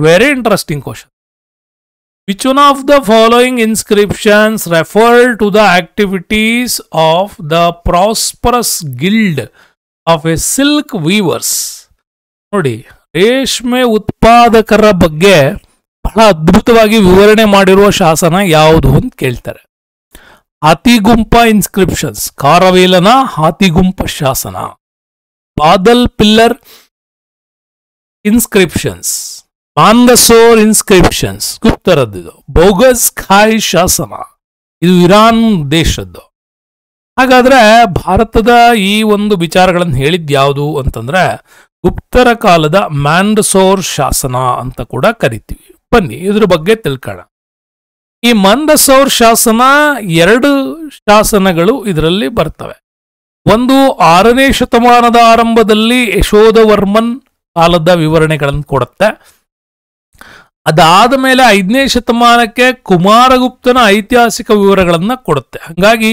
very interesting question Which one of the following inscriptions refer to the activities of the prosperous guild of a silk weavers? Nodi reshme utpadakara bagge bahala adbhutavagi vivarane madiruva shasana yavudu ಶಾಸನ keltare. ಅಂತ gumpa inscriptions karavelana ಕಾರವೇಲನ gumpa shasana. Badal pillar inscriptions. On the ಸೋರ್ inscriptions ಗುಪ್ತರದ್ದು ಬೋಗಸ್ ಖಾಯ್ ಶಾಸನ ಇದು Iran ದೇಶದ್ದು ಹಾಗಾದ್ರೆ ಭಾರತದ ಈ ಒಂದು ವಿಚಾರಗಳನ್ನು ಹೇಳಿದ್ ಯಾವುದು ಅಂತಂದ್ರೆ ಗುಪ್ತರ ಕಾಲದ ಮ್ಯಾಂಡಸೋರ್ ಶಾಸನ ಅಂತ ಕೂಡ ಕರಿತೀವಿ ಬನ್ನಿ ಇದ್ರ ಬಗ್ಗೆ ತಿಳ್ಕೋಣ ಈ ಮಂದಸೋರ್ ಶಾಸನ ಎರಡು ಶಾಸನಗಳು ಇದರಲ್ಲಿ ಬರ್ತವೆ ಒಂದು ಆರನೇ ಶತಮಾನದ ಆರಂಭದಲ್ಲಿ ವರ್ಮನ್ ಕಾಲದ ವಿವರಣೆಗಳನ್ನು ಕೊಡುತ್ತೆ ಅದಾದ ಮೇಲೆ ಐದನೇ ಶತಮಾನಕ್ಕೆ ಕುಮಾರಗುಪ್ತನ ಐತಿಹಾಸಿಕ ವಿವರಗಳನ್ನು ಕೊಡುತ್ತೆ ಹಾಗಾಗಿ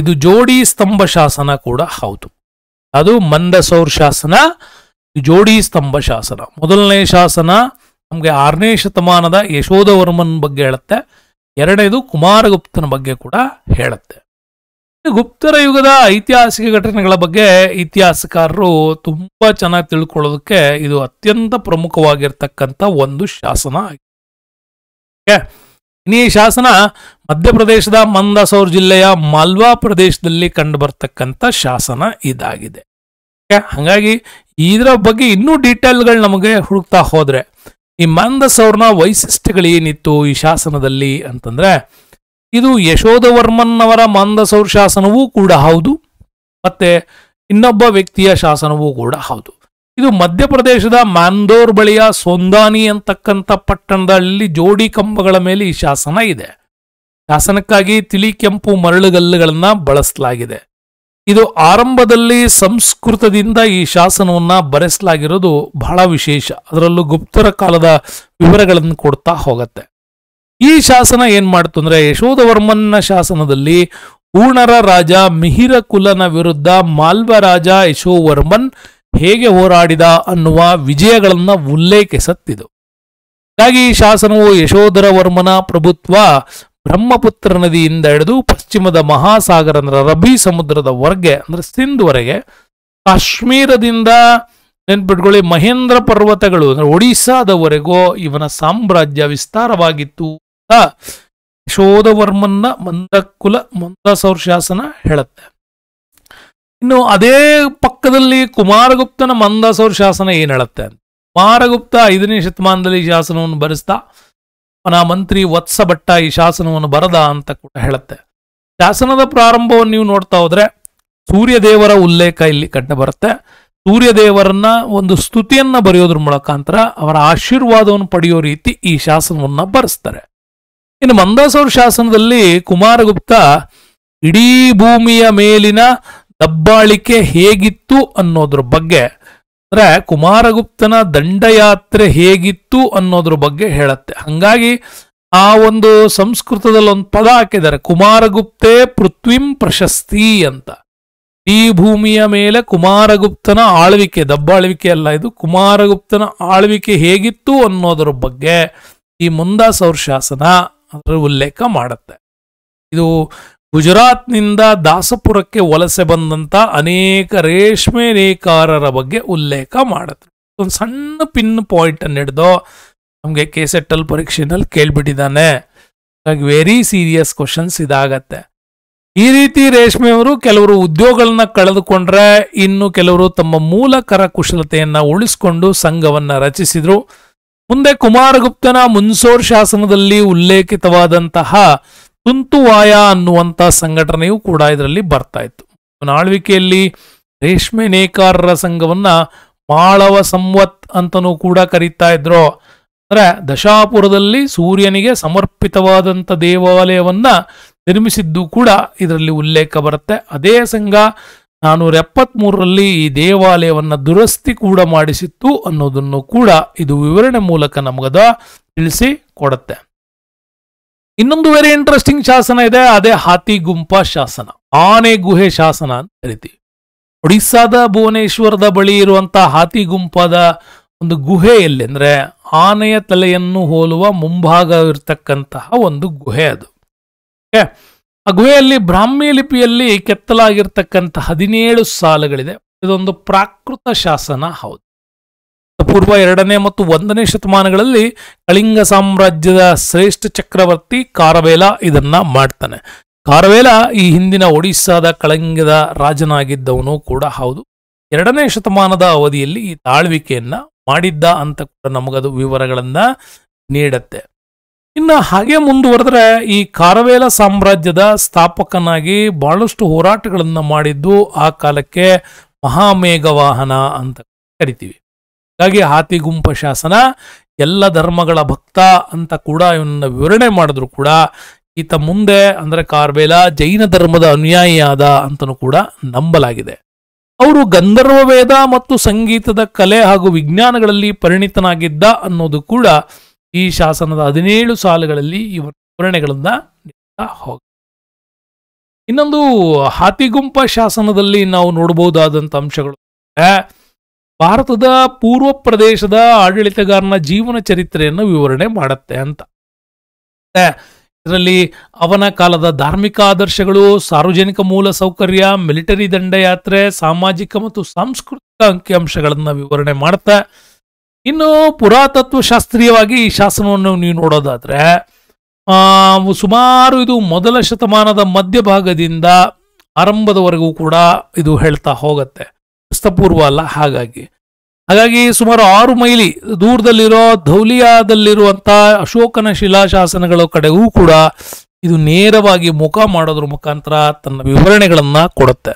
ಇದು ಜೋಡಿ ಸ್ತಂಭ ಶಾಸನ ಕೂಡ ಹೌದು ಅದು ಮಂದಸೌರ್ ಶಾಸನ ಜೋಡಿ ಸ್ತಂಭ ಶಾಸನ ಮೊದಲನೇ ಶಾಸನ ನಮಗೆ ಆರನೇ ಶತಮಾನದ ಯಶೋಧವರ್ಮನ್ ಬಗ್ಗೆ ಹೇಳುತ್ತೆ ಎರಡನೇದು ಕುಮಾರಗುಪ್ತನ ಬಗ್ಗೆ ಕೂಡ ಹೇಳುತ್ತೆ ಗುಪ್ತರ ಯುಗದ ಐತಿಹಾಸಿಕ ಘಟನೆಗಳ ಬಗ್ಗೆ ಇತಿಹಾಸಕಾರರು ತುಂಬಾ ಚೆನ್ನಾಗಿ ತಿಳ್ಕೊಳ್ಳೋದಕ್ಕೆ ಇದು ಅತ್ಯಂತ ಪ್ರಮುಖವಾಗಿರ್ತಕ್ಕಂತ ಒಂದು ಶಾಸನ ಆಗಿದೆ ಇನ್ನು ಈ ಶಾಸನ ಮಧ್ಯಪ್ರದೇಶದ ಮಂದಸೌರ್ ಜಿಲ್ಲೆಯ ಮಾಲ್ವಾ ಪ್ರದೇಶದಲ್ಲಿ ಕಂಡು ಬರ್ತಕ್ಕಂಥ ಶಾಸನ ಇದಾಗಿದೆ ಹಾಗಾಗಿ ಇದರ ಬಗ್ಗೆ ಇನ್ನೂ ಡೀಟೇಲ್ಗಳು ನಮಗೆ ಹುಡುಕ್ತಾ ಹೋದ್ರೆ ಈ ಮಂದಸೌರ್ನ ಏನಿತ್ತು ಈ ಶಾಸನದಲ್ಲಿ ಅಂತಂದ್ರೆ ಇದು ಅವರ ಮಂದಸೌರ್ ಶಾಸನವೂ ಕೂಡ ಹೌದು ಮತ್ತೆ ಇನ್ನೊಬ್ಬ ವ್ಯಕ್ತಿಯ ಶಾಸನವೂ ಕೂಡ ಹೌದು ಇದು ಮಧ್ಯಪ್ರದೇಶದ ಮ್ಯಾಂದೋರ್ ಬಳಿಯ ಸೋಂದಾನಿ ಅಂತಕ್ಕಂಥ ಪಟ್ಟಣದಲ್ಲಿ ಜೋಡಿ ಕಂಬಗಳ ಮೇಲೆ ಈ ಶಾಸನ ಇದೆ ಶಾಸನಕ್ಕಾಗಿ ತಿಳಿ ಕೆಂಪು ಮರಳುಗಲ್ಲುಗಳನ್ನು ಬಳಸಲಾಗಿದೆ ಇದು ಆರಂಭದಲ್ಲಿ ಸಂಸ್ಕೃತದಿಂದ ಈ ಶಾಸನವನ್ನು ಬರೆಸಲಾಗಿರೋದು ಬಹಳ ವಿಶೇಷ ಅದರಲ್ಲೂ ಗುಪ್ತರ ಕಾಲದ ವಿವರಗಳನ್ನು ಕೊಡ್ತಾ ಹೋಗತ್ತೆ ಈ ಶಾಸನ ಏನ್ ಮಾಡ್ತು ಅಂದ್ರೆ ಯಶೋಧವರ್ಮನ್ನ ಶಾಸನದಲ್ಲಿ ಊಣರ ರಾಜ ಮಿಹಿರ ಕುಲನ ವಿರುದ್ಧ ಮಾಲ್ವ ರಾಜ ಯಶೋವರ್ಮನ್ ಹೇಗೆ ಹೋರಾಡಿದ ಅನ್ನುವ ವಿಜಯಗಳನ್ನ ಉಲ್ಲೇಖಿಸುತ್ತಿದ್ದು ಹಾಗಾಗಿ ಈ ಶಾಸನವು ಯಶೋಧರ ವರ್ಮನ ಪ್ರಭುತ್ವ ಬ್ರಹ್ಮಪುತ್ರ ನದಿಯಿಂದ ಹಿಡಿದು ಪಶ್ಚಿಮದ ಮಹಾಸಾಗರ ಅಂದ್ರೆ ರಬಿ ಸಮುದ್ರದ ವರ್ಗೆ ಅಂದ್ರೆ ಸಿಂಧ್ವರೆಗೆ ಕಾಶ್ಮೀರದಿಂದ ನೆನ್ಪಿಟ್ಕೊಳ್ಳಿ ಮಹೇಂದ್ರ ಪರ್ವತಗಳು ಅಂದ್ರೆ ಒಡಿಸ್ಸಾದವರೆಗೂ ಇವನ ಸಾಮ್ರಾಜ್ಯ ವಿಸ್ತಾರವಾಗಿತ್ತು ಯಶೋಧವರ್ಮನ್ನ ಮಂದಕುಲ ಮಂದಸೌರ್ ಶಾಸನ ಹೇಳುತ್ತೆ ಇನ್ನು ಅದೇ ಪಕ್ಕದಲ್ಲಿ ಕುಮಾರಗುಪ್ತನ ಮಂದಸೌರ್ ಶಾಸನ ಏನು ಹೇಳುತ್ತೆ ಕುಮಾರಗುಪ್ತ ಐದನೇ ಶತಮಾನದಲ್ಲಿ ಈ ಶಾಸನವನ್ನು ಬರೆಸ್ತಾ ಅವನ ಮಂತ್ರಿ ವತ್ಸ ಭಟ್ಟ ಈ ಶಾಸನವನ್ನು ಬರದ ಅಂತ ಕೂಡ ಹೇಳುತ್ತೆ ಶಾಸನದ ಪ್ರಾರಂಭವನ್ನು ನೀವು ನೋಡ್ತಾ ಹೋದ್ರೆ ಸೂರ್ಯದೇವರ ಉಲ್ಲೇಖ ಇಲ್ಲಿ ಕಂಡು ಬರುತ್ತೆ ಸೂರ್ಯದೇವರನ್ನ ಒಂದು ಸ್ತುತಿಯನ್ನ ಬರೆಯೋದ್ರ ಮುಖಾಂತರ ಅವರ ಆಶೀರ್ವಾದವನ್ನು ಪಡೆಯೋ ರೀತಿ ಈ ಶಾಸನವನ್ನ ಬರೆಸ್ತಾರೆ ಇನ್ನು ಮಂದಾಸೌರ ಶಾಸನದಲ್ಲಿ ಕುಮಾರಗುಪ್ತ ಇಡೀ ಭೂಮಿಯ ಮೇಲಿನ ದಬ್ಬಾಳಿಕೆ ಹೇಗಿತ್ತು ಅನ್ನೋದ್ರ ಬಗ್ಗೆ ಅಂದ್ರೆ ಕುಮಾರಗುಪ್ತನ ದಂಡಯಾತ್ರೆ ಹೇಗಿತ್ತು ಅನ್ನೋದ್ರ ಬಗ್ಗೆ ಹೇಳತ್ತೆ ಹಾಗಾಗಿ ಆ ಒಂದು ಸಂಸ್ಕೃತದಲ್ಲಿ ಒಂದು ಪದ ಹಾಕಿದ್ದಾರೆ ಕುಮಾರಗುಪ್ತೆ ಪೃಥ್ವಿಂ ಪ್ರಶಸ್ತಿ ಅಂತ ಈ ಭೂಮಿಯ ಮೇಲೆ ಕುಮಾರಗುಪ್ತನ ಆಳ್ವಿಕೆ ದಬ್ಬಾಳ್ವಿಕೆ ಅಲ್ಲ ಇದು ಕುಮಾರಗುಪ್ತನ ಆಳ್ವಿಕೆ ಹೇಗಿತ್ತು ಅನ್ನೋದರ ಬಗ್ಗೆ ಈ ಮುಂದಾಸೌರ ಶಾಸನ ಅದರ ಉಲ್ಲೇಖ ಮಾಡುತ್ತೆ ಇದು ಗುಜರಾತ್ನಿಂದ ದಾಸಪುರಕ್ಕೆ ವಲಸೆ ಬಂದಂಥ ಅನೇಕ ರೇಷ್ಮೆ ನೇಕಾರರ ಬಗ್ಗೆ ಉಲ್ಲೇಖ ಮಾಡುತ್ತೆ ಒಂದು ಸಣ್ಣ ಪಿನ್ ಪಾಯಿಂಟ್ ಅನ್ನು ನಮಗೆ ಕೆ ಸೆಟ್ಟಲ್ ಪರೀಕ್ಷೆನಲ್ಲಿ ಕೇಳ್ಬಿಟ್ಟಿದ್ದಾನೆ ಹಾಗಾಗಿ ವೆರಿ ಸೀರಿಯಸ್ ಕ್ವಶನ್ಸ್ ಇದಾಗತ್ತೆ ಈ ರೀತಿ ರೇಷ್ಮೆಯವರು ಕೆಲವರು ಉದ್ಯೋಗಗಳನ್ನ ಕಳೆದುಕೊಂಡ್ರೆ ಇನ್ನು ಕೆಲವರು ತಮ್ಮ ಮೂಲಕರ ಕರಕುಶಲತೆಯನ್ನು ಉಳಿಸಿಕೊಂಡು ಸಂಘವನ್ನು ರಚಿಸಿದರು ಮುಂದೆ ಕುಮಾರಗುಪ್ತನ ಮುನ್ಸೋರ್ ಶಾಸನದಲ್ಲಿ ಉಲ್ಲೇಖಿತವಾದಂತಹ ತುಂತುವಾಯ ಅನ್ನುವಂಥ ಸಂಘಟನೆಯೂ ಕೂಡ ಇದರಲ್ಲಿ ಬರ್ತಾ ಇತ್ತು ಆಳ್ವಿಕೆಯಲ್ಲಿ ರೇಷ್ಮೆ ನೇಕಾರರ ಸಂಘವನ್ನ ಮಾಳವ ಸಂವತ್ ಅಂತನೂ ಕೂಡ ಕರೀತಾ ಇದ್ರು ಅಂದ್ರೆ ದಶಾಪುರದಲ್ಲಿ ಸೂರ್ಯನಿಗೆ ಸಮರ್ಪಿತವಾದಂಥ ದೇವಾಲಯವನ್ನ ನಿರ್ಮಿಸಿದ್ದು ಕೂಡ ಇದರಲ್ಲಿ ಉಲ್ಲೇಖ ಬರುತ್ತೆ ಅದೇ ಸಂಘ ನಾನೂರ ಎಪ್ಪತ್ಮೂರರಲ್ಲಿ ಈ ದೇವಾಲಯವನ್ನು ದುರಸ್ತಿ ಕೂಡ ಮಾಡಿಸಿತ್ತು ಅನ್ನೋದನ್ನು ಕೂಡ ಇದು ವಿವರಣೆ ಮೂಲಕ ನಮಗದ ತಿಳಿಸಿ ಕೊಡುತ್ತೆ ಇನ್ನೊಂದು ವೆರಿ ಇಂಟ್ರೆಸ್ಟಿಂಗ್ ಶಾಸನ ಇದೆ ಅದೇ ಹಾತಿ ಗುಂಪಾ ಶಾಸನ ಆನೆ ಗುಹೆ ಶಾಸನ ಅಂತ ಕರಿತೀವಿ ಒಡಿಸ್ಸಾದ ಭುವನೇಶ್ವರದ ಬಳಿ ಇರುವಂತಹ ಗುಂಪದ ಒಂದು ಗುಹೆಯಲ್ಲಿ ಅಂದ್ರೆ ಆನೆಯ ತಲೆಯನ್ನು ಹೋಲುವ ಮುಂಭಾಗ ಇರತಕ್ಕಂತಹ ಒಂದು ಗುಹೆ ಅದು ಅಗುವೆಯಲ್ಲಿ ಬ್ರಾಹ್ಮಿ ಲಿಪಿಯಲ್ಲಿ ಕೆತ್ತಲಾಗಿರ್ತಕ್ಕಂಥ ಹದಿನೇಳು ಸಾಲುಗಳಿದೆ ಇದೊಂದು ಪ್ರಾಕೃತ ಶಾಸನ ಹೌದು ಪೂರ್ವ ಎರಡನೇ ಮತ್ತು ಒಂದನೇ ಶತಮಾನಗಳಲ್ಲಿ ಕಳಿಂಗ ಸಾಮ್ರಾಜ್ಯದ ಶ್ರೇಷ್ಠ ಚಕ್ರವರ್ತಿ ಕಾರವೇಲ ಇದನ್ನ ಮಾಡ್ತಾನೆ ಕಾರವೇಲ ಈ ಹಿಂದಿನ ಒಡಿಸ್ಸಾದ ಕಳಿಂಗದ ರಾಜನಾಗಿದ್ದವನು ಕೂಡ ಹೌದು ಎರಡನೇ ಶತಮಾನದ ಅವಧಿಯಲ್ಲಿ ಈ ತಾಳ್ವಿಕೆಯನ್ನ ಮಾಡಿದ್ದ ಅಂತ ಕೂಡ ನಮಗದು ವಿವರಗಳನ್ನ ನೀಡತ್ತೆ ಇನ್ನು ಹಾಗೆ ಮುಂದುವರೆದ್ರೆ ಈ ಕಾರವೇಲ ಸಾಮ್ರಾಜ್ಯದ ಸ್ಥಾಪಕನಾಗಿ ಬಹಳಷ್ಟು ಹೋರಾಟಗಳನ್ನು ಮಾಡಿದ್ದು ಆ ಕಾಲಕ್ಕೆ ಮಹಾಮೇಘವಾಹನ ಅಂತ ಕರಿತೀವಿ ಹಾಗಾಗಿ ಗುಂಪ ಶಾಸನ ಎಲ್ಲ ಧರ್ಮಗಳ ಭಕ್ತ ಅಂತ ಕೂಡ ಇವನ್ನ ವಿವರಣೆ ಮಾಡಿದ್ರು ಕೂಡ ಈತ ಮುಂದೆ ಅಂದರೆ ಕಾರ್ಬೇಲ ಜೈನ ಧರ್ಮದ ಅನುಯಾಯಿಯಾದ ಅಂತನೂ ಕೂಡ ನಂಬಲಾಗಿದೆ ಅವರು ಗಂಧರ್ವ ವೇದ ಮತ್ತು ಸಂಗೀತದ ಕಲೆ ಹಾಗೂ ವಿಜ್ಞಾನಗಳಲ್ಲಿ ಪರಿಣಿತನಾಗಿದ್ದ ಅನ್ನೋದು ಕೂಡ ಈ ಶಾಸನದ ಹದಿನೇಳು ಸಾಲುಗಳಲ್ಲಿ ಇವರ ವಿವರಣೆಗಳನ್ನು ನೀಡ್ತಾ ಹೋಗ ಇನ್ನೊಂದು ಹಾತಿಗುಂಪ ಶಾಸನದಲ್ಲಿ ನಾವು ನೋಡಬಹುದಾದಂತ ಅಂಶಗಳು ಭಾರತದ ಪೂರ್ವ ಪ್ರದೇಶದ ಆಡಳಿತಗಾರನ ಜೀವನ ಚರಿತ್ರೆಯನ್ನು ವಿವರಣೆ ಮಾಡುತ್ತೆ ಅಂತ ಇದರಲ್ಲಿ ಅವನ ಕಾಲದ ಧಾರ್ಮಿಕ ಆದರ್ಶಗಳು ಸಾರ್ವಜನಿಕ ಮೂಲ ಸೌಕರ್ಯ ಮಿಲಿಟರಿ ದಂಡಯಾತ್ರೆ ಸಾಮಾಜಿಕ ಮತ್ತು ಸಾಂಸ್ಕೃತಿಕ ಅಂಕಿಅಂಶಗಳನ್ನು ವಿವರಣೆ ಮಾಡ್ತಾ ಇನ್ನು ಪುರಾತತ್ವ ಶಾಸ್ತ್ರೀಯವಾಗಿ ಈ ಶಾಸನವನ್ನು ನೀವು ನೋಡೋದಾದ್ರೆ ಸುಮಾರು ಇದು ಮೊದಲ ಶತಮಾನದ ಮಧ್ಯಭಾಗದಿಂದ ಆರಂಭದವರೆಗೂ ಕೂಡ ಇದು ಹೇಳ್ತಾ ಹೋಗತ್ತೆ ಕ್ರಿಸ್ತಪೂರ್ವ ಅಲ್ಲ ಹಾಗಾಗಿ ಹಾಗಾಗಿ ಸುಮಾರು ಆರು ಮೈಲಿ ದೂರದಲ್ಲಿರೋ ಧೌಲಿಯಾದಲ್ಲಿರುವಂಥ ಅಶೋಕನ ಶಿಲಾಶಾಸನಗಳ ಕಡೆಗೂ ಕೂಡ ಇದು ನೇರವಾಗಿ ಮುಖ ಮಾಡೋದ್ರ ಮುಖಾಂತರ ತನ್ನ ವಿವರಣೆಗಳನ್ನು ಕೊಡುತ್ತೆ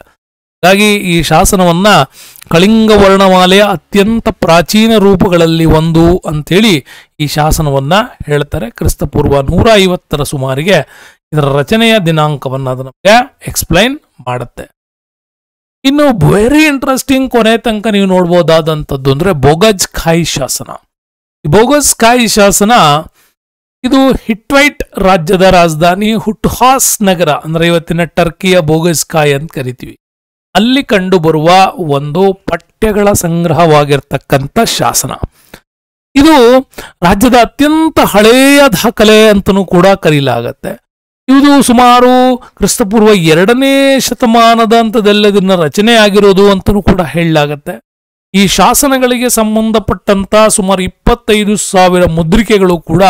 ಹಾಗಾಗಿ ಈ ಶಾಸನವನ್ನ ಕಳಿಂಗ ವರ್ಣಮಾಲೆಯ ಅತ್ಯಂತ ಪ್ರಾಚೀನ ರೂಪಗಳಲ್ಲಿ ಒಂದು ಅಂತೇಳಿ ಈ ಶಾಸನವನ್ನ ಹೇಳ್ತಾರೆ ಕ್ರಿಸ್ತಪೂರ್ವ ನೂರ ಐವತ್ತರ ಸುಮಾರಿಗೆ ಇದರ ರಚನೆಯ ದಿನಾಂಕವನ್ನು ಅದು ನಮಗೆ ಎಕ್ಸ್ಪ್ಲೈನ್ ಮಾಡುತ್ತೆ ಇನ್ನು ವೆರಿ ಇಂಟ್ರೆಸ್ಟಿಂಗ್ ಕೊನೆ ತನಕ ನೀವು ನೋಡ್ಬೋದಾದಂಥದ್ದು ಅಂದರೆ ಬೊಗಜ್ ಖಾಯಿ ಶಾಸನ ಈ ಬೋಗಜ್ ಖಾಯಿ ಶಾಸನ ಇದು ಹಿಟ್ವೈಟ್ ರಾಜ್ಯದ ರಾಜಧಾನಿ ಹುಟ್ಹಾಸ್ ನಗರ ಅಂದರೆ ಇವತ್ತಿನ ಟರ್ಕಿಯ ಬೋಗಜ್ ಅಂತ ಕರಿತೀವಿ ಅಲ್ಲಿ ಕಂಡುಬರುವ ಒಂದು ಪಠ್ಯಗಳ ಸಂಗ್ರಹವಾಗಿರ್ತಕ್ಕಂಥ ಶಾಸನ ಇದು ರಾಜ್ಯದ ಅತ್ಯಂತ ಹಳೆಯ ದಾಖಲೆ ಅಂತಲೂ ಕೂಡ ಕರೀಲಾಗತ್ತೆ ಇದು ಸುಮಾರು ಕ್ರಿಸ್ತಪೂರ್ವ ಎರಡನೇ ಶತಮಾನದ ಹಂತದಲ್ಲಿ ಇದನ್ನ ರಚನೆ ಆಗಿರೋದು ಅಂತಲೂ ಕೂಡ ಹೇಳಲಾಗತ್ತೆ ಈ ಶಾಸನಗಳಿಗೆ ಸಂಬಂಧಪಟ್ಟಂತ ಸುಮಾರು ಇಪ್ಪತ್ತೈದು ಸಾವಿರ ಮುದ್ರಿಕೆಗಳು ಕೂಡ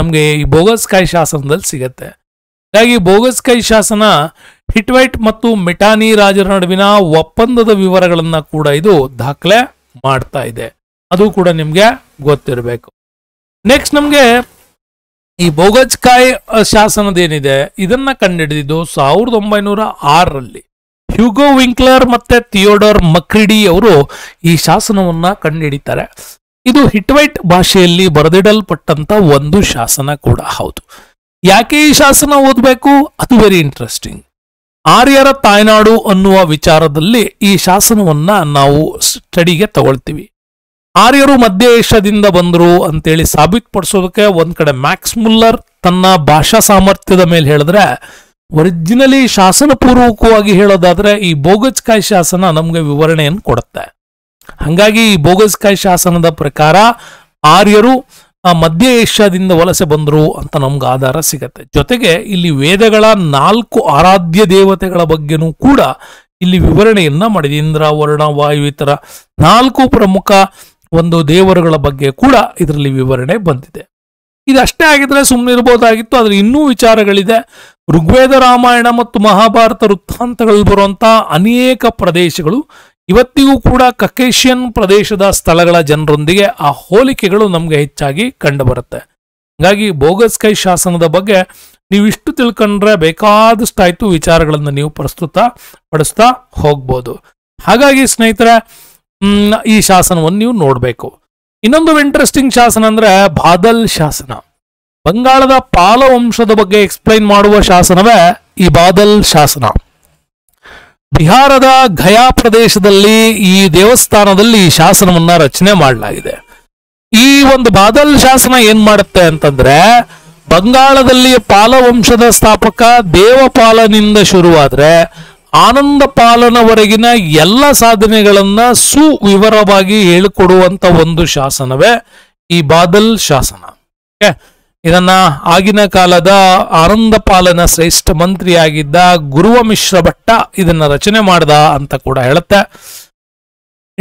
ನಮಗೆ ಈ ಬೋಗಸ್ಕಾಯಿ ಶಾಸನದಲ್ಲಿ ಸಿಗತ್ತೆ ಹಾಗಾಗಿ ಬೋಗಸ್ಕಾಯಿ ಶಾಸನ ಹಿಟ್ವೈಟ್ ಮತ್ತು ಮಿಟಾನಿ ರಾಜರ ನಡುವಿನ ಒಪ್ಪಂದದ ವಿವರಗಳನ್ನು ಕೂಡ ಇದು ದಾಖಲೆ ಮಾಡ್ತಾ ಇದೆ ಅದು ಕೂಡ ನಿಮಗೆ ಗೊತ್ತಿರಬೇಕು ನೆಕ್ಸ್ಟ್ ನಮಗೆ ಈ ಬೋಗಜ್ಕಾಯ್ ಶಾಸನದೇನಿದೆ ಇದನ್ನ ಕಂಡುಹಿಡಿದಿದ್ದು ಸಾವಿರದ ಒಂಬೈನೂರ ಆರರಲ್ಲಿ ಹ್ಯೂಗೋ ವಿಂಕ್ಲರ್ ಮತ್ತೆ ಥಿಯೋಡರ್ ಮಕ್ರಿಡಿ ಅವರು ಈ ಶಾಸನವನ್ನ ಕಂಡುಹಿಡಿತಾರೆ ಇದು ಹಿಟ್ವೈಟ್ ಭಾಷೆಯಲ್ಲಿ ಬರೆದಿಡಲ್ಪಟ್ಟಂತ ಒಂದು ಶಾಸನ ಕೂಡ ಹೌದು ಯಾಕೆ ಈ ಶಾಸನ ಓದಬೇಕು ಅದು ವೆರಿ ಇಂಟ್ರೆಸ್ಟಿಂಗ್ ಆರ್ಯರ ತಾಯ್ನಾಡು ಅನ್ನುವ ವಿಚಾರದಲ್ಲಿ ಈ ಶಾಸನವನ್ನ ನಾವು ಸ್ಟಡಿಗೆ ತಗೊಳ್ತೀವಿ ಆರ್ಯರು ಮಧ್ಯ ಏಷ್ಯಾದಿಂದ ಬಂದರು ಅಂತೇಳಿ ಸಾಬೀತುಪಡಿಸೋದಕ್ಕೆ ಒಂದ್ ಕಡೆ ಮ್ಯಾಕ್ಸ್ ಮುಲ್ಲರ್ ತನ್ನ ಭಾಷಾ ಸಾಮರ್ಥ್ಯದ ಮೇಲೆ ಹೇಳಿದ್ರೆ ಒರಿಜಿನಲಿ ಶಾಸನ ಪೂರ್ವಕವಾಗಿ ಹೇಳೋದಾದ್ರೆ ಈ ಬೋಗಜ್ಕಾಯಿ ಶಾಸನ ನಮಗೆ ವಿವರಣೆಯನ್ನು ಕೊಡುತ್ತೆ ಹಂಗಾಗಿ ಈ ಬೋಗಜ್ಕಾಯಿ ಶಾಸನದ ಪ್ರಕಾರ ಆರ್ಯರು ಆ ಮಧ್ಯ ಏಷ್ಯಾದಿಂದ ವಲಸೆ ಬಂದರು ಅಂತ ನಮ್ಗೆ ಆಧಾರ ಸಿಗತ್ತೆ ಜೊತೆಗೆ ಇಲ್ಲಿ ವೇದಗಳ ನಾಲ್ಕು ಆರಾಧ್ಯ ದೇವತೆಗಳ ಬಗ್ಗೆನೂ ಕೂಡ ಇಲ್ಲಿ ವಿವರಣೆಯನ್ನ ಮಾಡಿದೆ ಇಂದ್ರ ವರ್ಣ ವಾಯು ಇತರ ನಾಲ್ಕು ಪ್ರಮುಖ ಒಂದು ದೇವರುಗಳ ಬಗ್ಗೆ ಕೂಡ ಇದರಲ್ಲಿ ವಿವರಣೆ ಬಂದಿದೆ ಇದಷ್ಟೇ ಆಗಿದ್ರೆ ಸುಮ್ಮನಿರ್ಬೋದಾಗಿತ್ತು ಆದರೆ ಇನ್ನೂ ವಿಚಾರಗಳಿದೆ ಋಗ್ವೇದ ರಾಮಾಯಣ ಮತ್ತು ಮಹಾಭಾರತ ವೃತ್ತಾಂತಗಳಲ್ಲಿ ಬರುವಂತಹ ಅನೇಕ ಪ್ರದೇಶಗಳು ಇವತ್ತಿಗೂ ಕೂಡ ಕಕೇಶಿಯನ್ ಪ್ರದೇಶದ ಸ್ಥಳಗಳ ಜನರೊಂದಿಗೆ ಆ ಹೋಲಿಕೆಗಳು ನಮಗೆ ಹೆಚ್ಚಾಗಿ ಕಂಡುಬರುತ್ತೆ ಹಾಗಾಗಿ ಬೋಗಸ್ಕೈ ಶಾಸನದ ಬಗ್ಗೆ ನೀವು ಇಷ್ಟು ತಿಳ್ಕೊಂಡ್ರೆ ಬೇಕಾದಷ್ಟು ವಿಚಾರಗಳನ್ನು ನೀವು ಪ್ರಸ್ತುತ ಪಡಿಸ್ತಾ ಹೋಗ್ಬೋದು ಹಾಗಾಗಿ ಸ್ನೇಹಿತರೆ ಈ ಶಾಸನವನ್ನು ನೀವು ನೋಡಬೇಕು ಇನ್ನೊಂದು ಇಂಟ್ರೆಸ್ಟಿಂಗ್ ಶಾಸನ ಅಂದರೆ ಬಾದಲ್ ಶಾಸನ ಬಂಗಾಳದ ಪಾಲವಂಶದ ಬಗ್ಗೆ ಎಕ್ಸ್ಪ್ಲೈನ್ ಮಾಡುವ ಶಾಸನವೇ ಈ ಬಾದಲ್ ಶಾಸನ ಬಿಹಾರದ ಗಯಾ ಪ್ರದೇಶದಲ್ಲಿ ಈ ದೇವಸ್ಥಾನದಲ್ಲಿ ಈ ಶಾಸನವನ್ನ ರಚನೆ ಮಾಡಲಾಗಿದೆ ಈ ಒಂದು ಬಾದಲ್ ಶಾಸನ ಏನ್ ಮಾಡುತ್ತೆ ಅಂತಂದ್ರೆ ಬಂಗಾಳದಲ್ಲಿ ಪಾಲವಂಶದ ಸ್ಥಾಪಕ ದೇವಪಾಲನಿಂದ ಶುರುವಾದ್ರೆ ಆನಂದ ಪಾಲನವರೆಗಿನ ಎಲ್ಲ ಸಾಧನೆಗಳನ್ನ ಸುವಿವರವಾಗಿ ಹೇಳಿಕೊಡುವಂತ ಒಂದು ಶಾಸನವೇ ಈ ಬಾದಲ್ ಶಾಸನ ಇದನ್ನ ಆಗಿನ ಕಾಲದ ಆನಂದಪಾಲನ ಶ್ರೇಷ್ಠ ಮಂತ್ರಿಯಾಗಿದ್ದ ಗುರುವ ಮಿಶ್ರ ಭಟ್ಟ ಇದನ್ನ ರಚನೆ ಮಾಡ್ದ ಅಂತ ಕೂಡ ಹೇಳುತ್ತೆ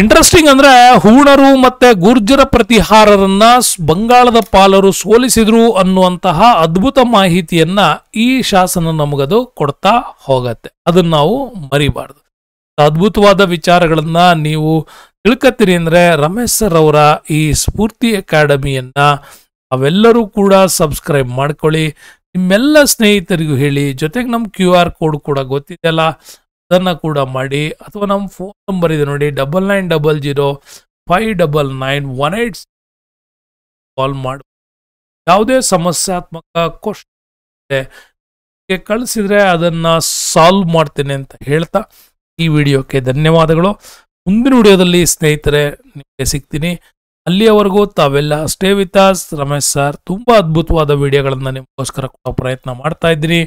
ಇಂಟ್ರೆಸ್ಟಿಂಗ್ ಅಂದ್ರೆ ಹೂಣರು ಮತ್ತೆ ಗುರ್ಜರ ಪ್ರತಿಹಾರರನ್ನ ಬಂಗಾಳದ ಪಾಲರು ಸೋಲಿಸಿದ್ರು ಅನ್ನುವಂತಹ ಅದ್ಭುತ ಮಾಹಿತಿಯನ್ನ ಈ ಶಾಸನ ನಮಗದು ಕೊಡ್ತಾ ಹೋಗತ್ತೆ ಅದನ್ನ ನಾವು ಮರಿಬಾರ್ದು ಅದ್ಭುತವಾದ ವಿಚಾರಗಳನ್ನ ನೀವು ತಿಳ್ಕತ್ತೀರಿ ಅಂದ್ರೆ ರಮೇಶ್ ಸರ್ ಅವರ ಈ ಸ್ಫೂರ್ತಿ ಅಕಾಡೆಮಿಯನ್ನ ಅವೆಲ್ಲರೂ ಕೂಡ ಸಬ್ಸ್ಕ್ರೈಬ್ ಮಾಡ್ಕೊಳ್ಳಿ ನಿಮ್ಮೆಲ್ಲ ಸ್ನೇಹಿತರಿಗೂ ಹೇಳಿ ಜೊತೆಗೆ ನಮ್ಮ ಕ್ಯೂ ಆರ್ ಕೋಡ್ ಕೂಡ ಗೊತ್ತಿದೆಯಲ್ಲ ಅದನ್ನು ಕೂಡ ಮಾಡಿ ಅಥವಾ ನಮ್ಮ ಫೋನ್ ನಂಬರ್ ಇದೆ ನೋಡಿ double nine double zero five double nine one eight call ಮಾಡಿ ಯಾವುದೇ ಸಮಸ್ಯಾತ್ಮಕ ಕ್ವಶನ್ ಕಳಿಸಿದ್ರೆ ಅದನ್ನು ಸಾಲ್ವ್ ಮಾಡ್ತೇನೆ ಅಂತ ಹೇಳ್ತಾ ಈ ವಿಡಿಯೋಕ್ಕೆ ಧನ್ಯವಾದಗಳು ಮುಂದಿನ ವಿಡಿಯೋದಲ್ಲಿ ಸ್ನೇಹಿತರೆ ನಿಮಗೆ ಸಿಗ್ತೀನಿ ಅಲ್ಲಿಯವರೆಗೂ ತಾವೆಲ್ಲ stay with us Ramesh sir ತುಂಬಾ ಅದ್ಭುತವಾದ ವಿಡಿಯೋಗಳನ್ನ ನಿಮಗೋಸ್ಕರ ಕೊಡೋ ಪ್ರಯತ್ನ ಮಾಡ್ತಾ ಇದ್ದೀನಿ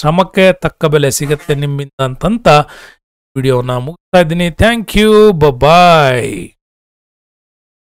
ಶ್ರಮಕ್ಕೆ ತಕ್ಕ ಬೆಲೆ ಸಿಗುತ್ತೆ ನಿಮ್ಮಿಂದ ಅಂತಂತ ವಿಡಿಯೋನ ಮುಗಿಸ್ತಾ ಇದ್ದೀನಿ ಥ್ಯಾಂಕ್ ಯು ಬಾಯ್